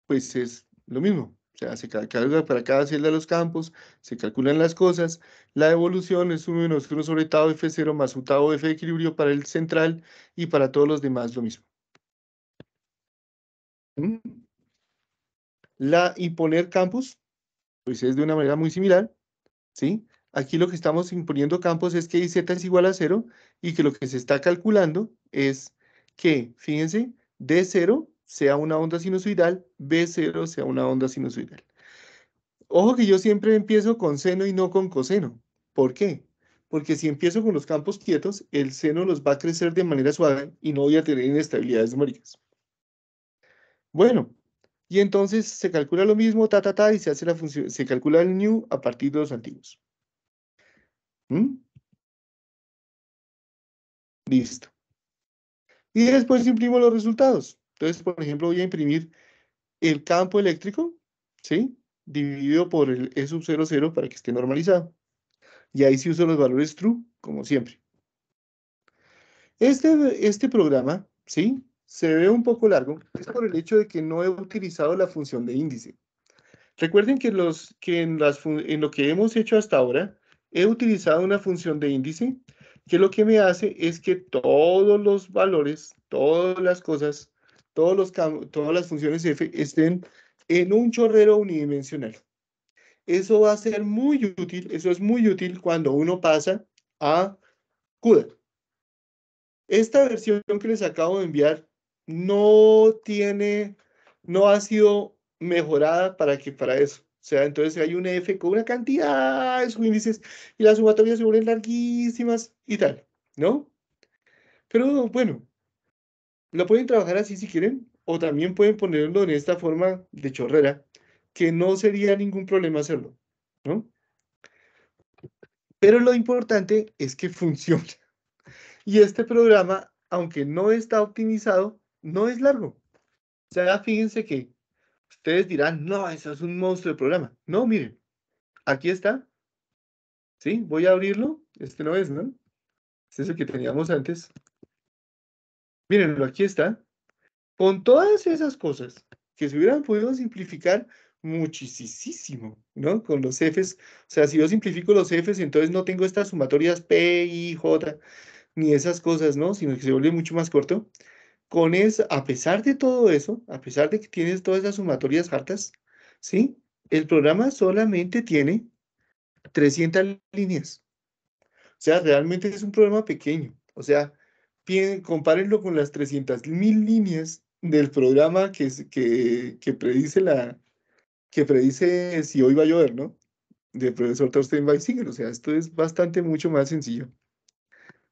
pues es lo mismo sea, se calcula para cada celda de los campos, se calculan las cosas. La evolución es 1 menos 1 sobre tau F0 más un tau F de equilibrio para el central y para todos los demás lo mismo. Mm. La imponer campos, pues es de una manera muy similar, ¿sí? Aquí lo que estamos imponiendo campos es que z es igual a 0 y que lo que se está calculando es que, fíjense, D0 sea una onda sinusoidal, B0 sea una onda sinusoidal. Ojo que yo siempre empiezo con seno y no con coseno. ¿Por qué? Porque si empiezo con los campos quietos, el seno los va a crecer de manera suave y no voy a tener inestabilidades numéricas. Bueno, y entonces se calcula lo mismo, ta, ta, ta, y se hace la función, se calcula el new a partir de los antiguos. ¿Mm? Listo. Y después imprimo los resultados. Entonces, por ejemplo, voy a imprimir el campo eléctrico, ¿sí? Dividido por el E sub 0 para que esté normalizado. Y ahí sí uso los valores true, como siempre. Este, este programa, ¿sí? Se ve un poco largo, es por el hecho de que no he utilizado la función de índice. Recuerden que, los, que en, las, en lo que hemos hecho hasta ahora, he utilizado una función de índice que lo que me hace es que todos los valores, todas las cosas todos los todas las funciones f estén en un chorrero unidimensional. Eso va a ser muy útil, eso es muy útil cuando uno pasa a CUDA. Esta versión que les acabo de enviar no tiene, no ha sido mejorada para que para eso. O sea, entonces hay un F con una cantidad de subíndices y las sumatorias se vuelven larguísimas y tal, ¿no? Pero bueno, lo pueden trabajar así si quieren, o también pueden ponerlo en esta forma de chorrera, que no sería ningún problema hacerlo, ¿no? Pero lo importante es que funcione. Y este programa, aunque no está optimizado, no es largo. O sea, fíjense que ustedes dirán, no, eso es un monstruo de programa. No, miren, aquí está. ¿Sí? Voy a abrirlo. Este no es, ¿no? Este es el que teníamos antes. Mírenlo, aquí está. Con todas esas cosas que se hubieran podido simplificar muchísimo, ¿no? Con los Fs. O sea, si yo simplifico los Fs, entonces no tengo estas sumatorias P, y J, ni esas cosas, ¿no? Sino que se vuelve mucho más corto. Con eso, a pesar de todo eso, a pesar de que tienes todas esas sumatorias hartas, ¿sí? El programa solamente tiene 300 líneas. O sea, realmente es un programa pequeño. O sea, compárenlo con las 300.000 líneas del programa que, predice la que predice si hoy va a llover, ¿no? Del profesor Thorstein Weissinger O sea, esto es bastante mucho más sencillo.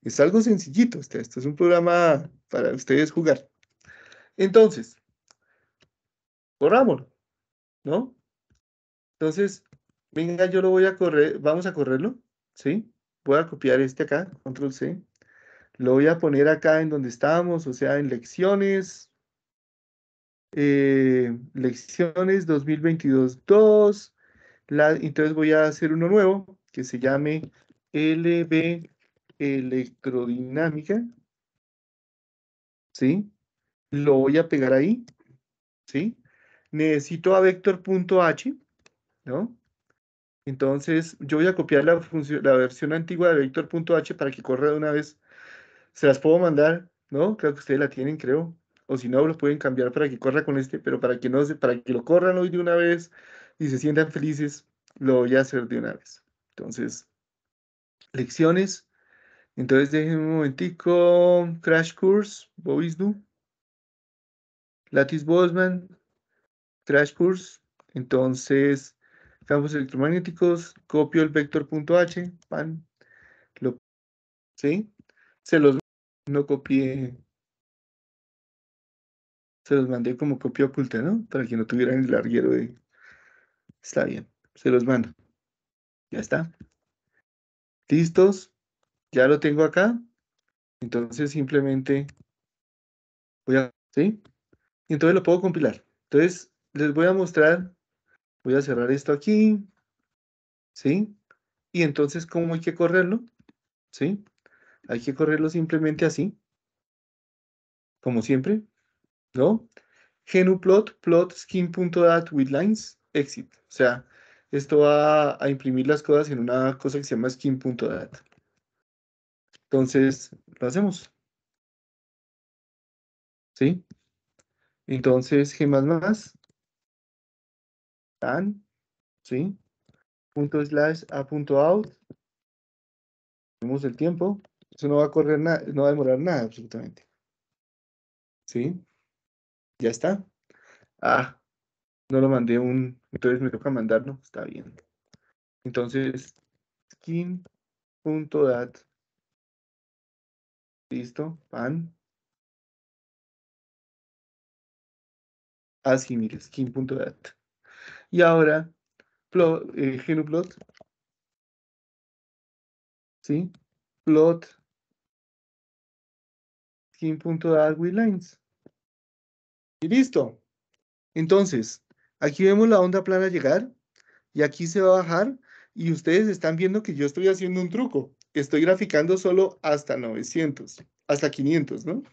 Es algo sencillito. Este, es un programa para ustedes jugar. Entonces, corramos, ¿no? Entonces, venga, yo lo voy a correr. Vamos a correrlo, ¿sí? Voy a copiar este acá, control C. Lo voy a poner acá en donde estábamos, o sea, en lecciones. Eh, lecciones 2022-2. Entonces voy a hacer uno nuevo que se llame LB electrodinámica. ¿Sí? Lo voy a pegar ahí. ¿Sí? Necesito a vector.h, ¿no? Entonces, yo voy a copiar la, la versión antigua de vector.h para que corra de una vez se las puedo mandar, ¿no? Creo que ustedes la tienen, creo. O si no, los pueden cambiar para que corra con este, pero para que no se, para que lo corran hoy de una vez y se sientan felices, lo voy a hacer de una vez. Entonces, lecciones. Entonces, déjenme un momentico. Crash Course, Bobisdu, Lattice Bosman, Crash Course. Entonces, campos electromagnéticos, copio el vector.h, pan, lo, ¿sí? Se los no copié. Se los mandé como copia oculta, ¿no? Para que no tuvieran el larguero de. Está bien, se los mando. Ya está. ¿Listos? Ya lo tengo acá. Entonces simplemente voy a. ¿Sí? Entonces lo puedo compilar. Entonces les voy a mostrar. Voy a cerrar esto aquí. ¿Sí? Y entonces, ¿cómo hay que correrlo? ¿Sí? hay que correrlo simplemente así, como siempre, ¿no? Genuplot, plot, skin.dat with lines, exit. O sea, esto va a imprimir las cosas en una cosa que se llama skin.dat. Entonces, lo hacemos. ¿Sí? Entonces, G++, tan, ¿sí? Punto slash a punto out. Vemos el tiempo. Eso no va a correr nada, no va a demorar nada absolutamente. ¿Sí? Ya está. Ah, no lo mandé un, entonces me toca mandarlo, está bien. Entonces, skin.dat. Listo, pan. Así, ah, sí, mira, skin.dat. Y ahora, eh, plot, ¿Sí? Plot skin.adwilines. Y listo. Entonces, aquí vemos la onda plana llegar y aquí se va a bajar y ustedes están viendo que yo estoy haciendo un truco. Estoy graficando solo hasta 900, hasta 500, ¿no?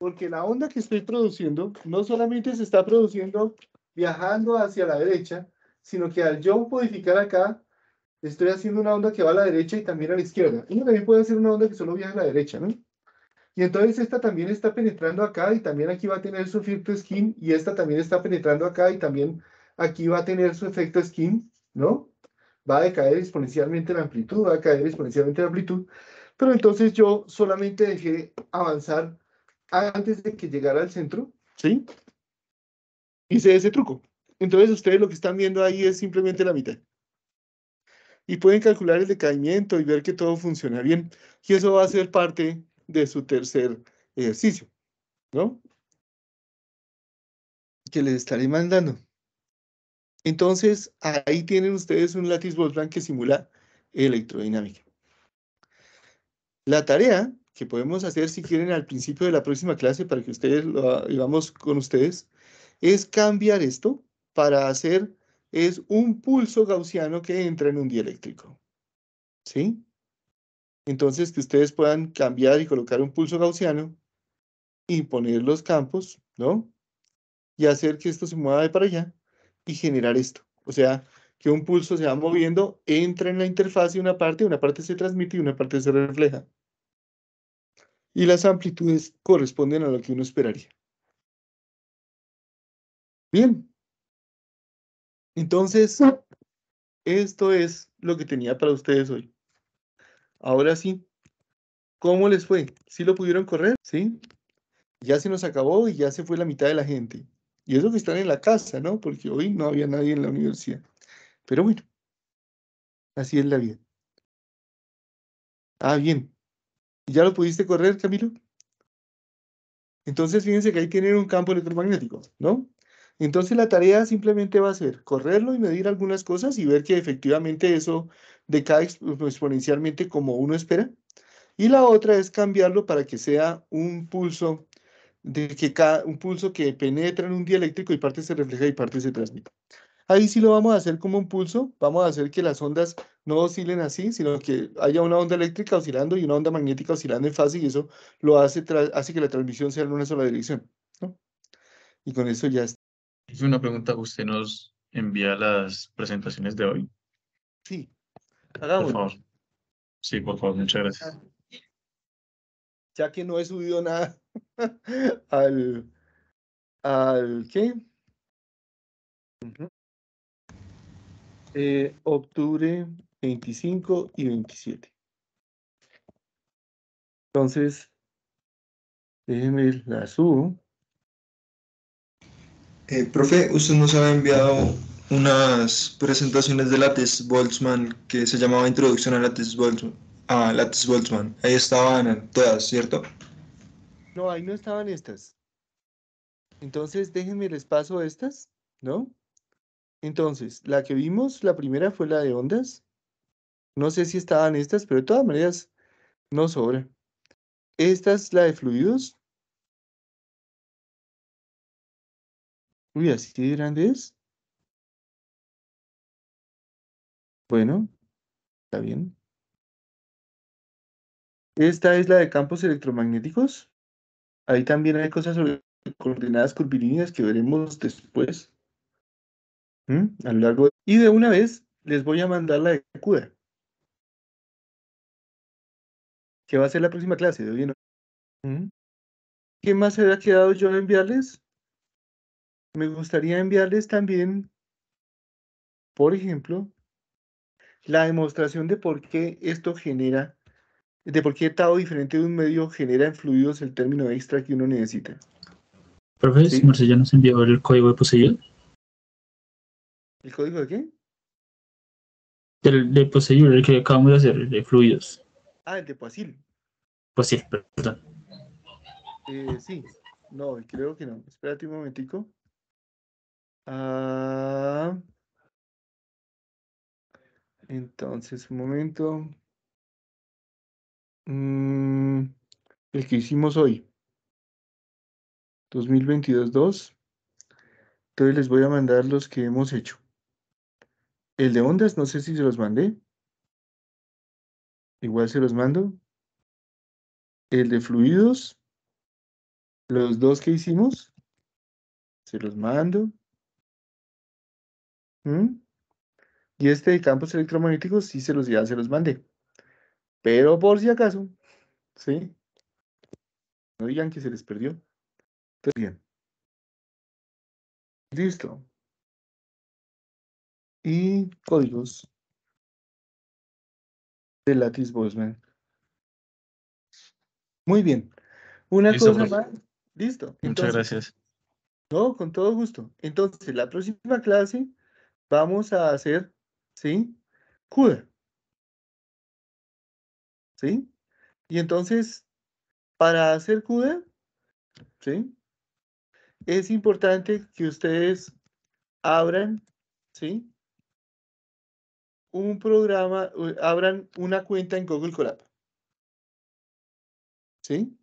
Porque la onda que estoy produciendo no solamente se está produciendo viajando hacia la derecha, sino que al yo modificar acá, estoy haciendo una onda que va a la derecha y también a la izquierda. Y también puede hacer una onda que solo viaja a la derecha, ¿no? Y entonces esta también está penetrando acá y también aquí va a tener su efecto skin y esta también está penetrando acá y también aquí va a tener su efecto skin, ¿no? Va a decaer exponencialmente la amplitud, va a caer exponencialmente la amplitud. Pero entonces yo solamente dejé avanzar antes de que llegara al centro, ¿sí? Hice ese truco. Entonces ustedes lo que están viendo ahí es simplemente la mitad y pueden calcular el decaimiento y ver que todo funciona bien. Y eso va a ser parte de su tercer ejercicio, ¿no? Que les estaré mandando. Entonces, ahí tienen ustedes un látiz Boltzmann que simula electrodinámica. La tarea que podemos hacer, si quieren, al principio de la próxima clase, para que ustedes lo hagamos con ustedes, es cambiar esto para hacer es un pulso gaussiano que entra en un dieléctrico. ¿Sí? Entonces, que ustedes puedan cambiar y colocar un pulso gaussiano y poner los campos, ¿no? Y hacer que esto se mueva de para allá y generar esto. O sea, que un pulso se va moviendo, entra en la interfaz y una parte, una parte se transmite y una parte se refleja. Y las amplitudes corresponden a lo que uno esperaría. Bien, entonces, esto es lo que tenía para ustedes hoy. Ahora sí, ¿cómo les fue? ¿Sí lo pudieron correr? ¿Sí? Ya se nos acabó y ya se fue la mitad de la gente. Y eso que están en la casa, ¿no? Porque hoy no había nadie en la universidad. Pero bueno, así es la vida. Ah, bien. ¿Ya lo pudiste correr, Camilo? Entonces, fíjense que ahí tener un campo electromagnético, ¿no? Entonces la tarea simplemente va a ser correrlo y medir algunas cosas y ver que efectivamente eso decae pues, exponencialmente como uno espera. Y la otra es cambiarlo para que sea un pulso de que cada, un pulso que penetra en un dieléctrico y parte se refleja y parte se transmite. Ahí sí lo vamos a hacer como un pulso, vamos a hacer que las ondas no oscilen así, sino que haya una onda eléctrica oscilando y una onda magnética oscilando en fase y eso lo hace, hace que la transmisión sea en una sola dirección. Y con eso ya está. Hice una pregunta, ¿usted nos envía las presentaciones de hoy? Sí, hagámoslo. Sí, por favor, muchas gracias. Ya que no he subido nada al, al ¿qué? Eh, octubre 25 y 27. Entonces, déjenme la subo. Eh, profe, usted nos había enviado unas presentaciones de Lattes Boltzmann que se llamaba Introducción a Lattes Boltzmann. Lattes Boltzmann. Ahí estaban todas, ¿cierto? No, ahí no estaban estas. Entonces, déjenme les paso estas, ¿no? Entonces, la que vimos, la primera fue la de ondas. No sé si estaban estas, pero de todas maneras no sobra. Esta es la de fluidos, Uy, así de grande es. Bueno, está bien. Esta es la de campos electromagnéticos. Ahí también hay cosas sobre coordenadas curvilíneas que veremos después. A lo largo Y de una vez les voy a mandar la de CUDA. Que va a ser la próxima clase de ¿Qué más se había quedado yo de enviarles? me gustaría enviarles también, por ejemplo, la demostración de por qué esto genera, de por qué estado diferente de un medio genera en fluidos el término extra que uno necesita. ¿Profesor, nos envió el código de Poseidón? ¿El código de qué? Del, de el que acabamos de hacer, el de fluidos. Ah, el de Poasil. Poasil, perdón. Eh, sí, no, creo que no. Espérate un momentico. Ah. entonces, un momento. Mm, el que hicimos hoy, 2022-2. Entonces les voy a mandar los que hemos hecho. El de ondas, no sé si se los mandé. Igual se los mando. El de fluidos, los dos que hicimos, se los mando. ¿Mm? Y este de campos electromagnéticos sí se los ya se los mandé. Pero por si acaso, ¿sí? No digan que se les perdió. Entonces, bien. Listo. Y códigos de Lattice Boltzmann. Muy bien. Una cosa más. Listo. Muchas gracias. No, con todo gusto. Entonces, la próxima clase vamos a hacer, ¿sí? CUDA. ¿Sí? Y entonces, para hacer CUDA, ¿sí? Es importante que ustedes abran, ¿sí? Un programa, abran una cuenta en Google Colab. ¿Sí?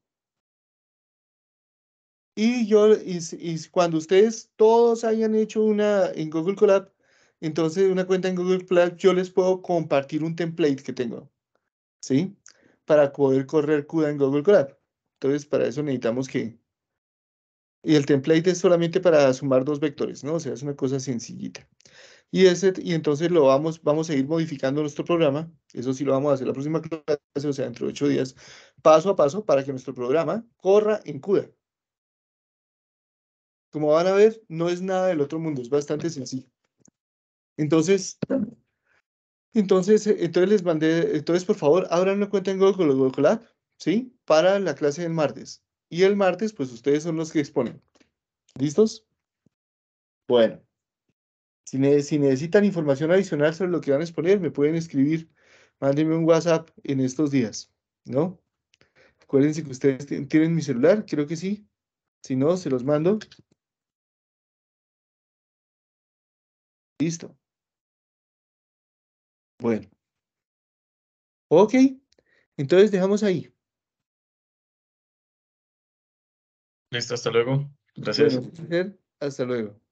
Y yo, y, cuando ustedes todos hayan hecho una en Google Colab, entonces, una cuenta en Google Cloud, yo les puedo compartir un template que tengo, ¿sí? Para poder correr CUDA en Google Cloud. Entonces, para eso necesitamos que... Y el template es solamente para sumar dos vectores, ¿no? O sea, es una cosa sencillita. Y, ese, y entonces lo vamos, vamos a ir modificando nuestro programa. Eso sí lo vamos a hacer la próxima clase, o sea, dentro de ocho días, paso a paso para que nuestro programa corra en CUDA. Como van a ver, no es nada del otro mundo, es bastante sencillo. Entonces, entonces, eh, entonces les mandé, entonces por favor, abran una cuenta en Google, Google Lab, ¿sí? Para la clase del martes. Y el martes, pues ustedes son los que exponen. ¿Listos? Bueno, si, si necesitan información adicional sobre lo que van a exponer, me pueden escribir, mándenme un WhatsApp en estos días, ¿no? Acuérdense que ustedes tienen mi celular, creo que sí. Si no, se los mando. Listo. Bueno. Ok. Entonces dejamos ahí. Listo, hasta luego. Gracias. hasta luego.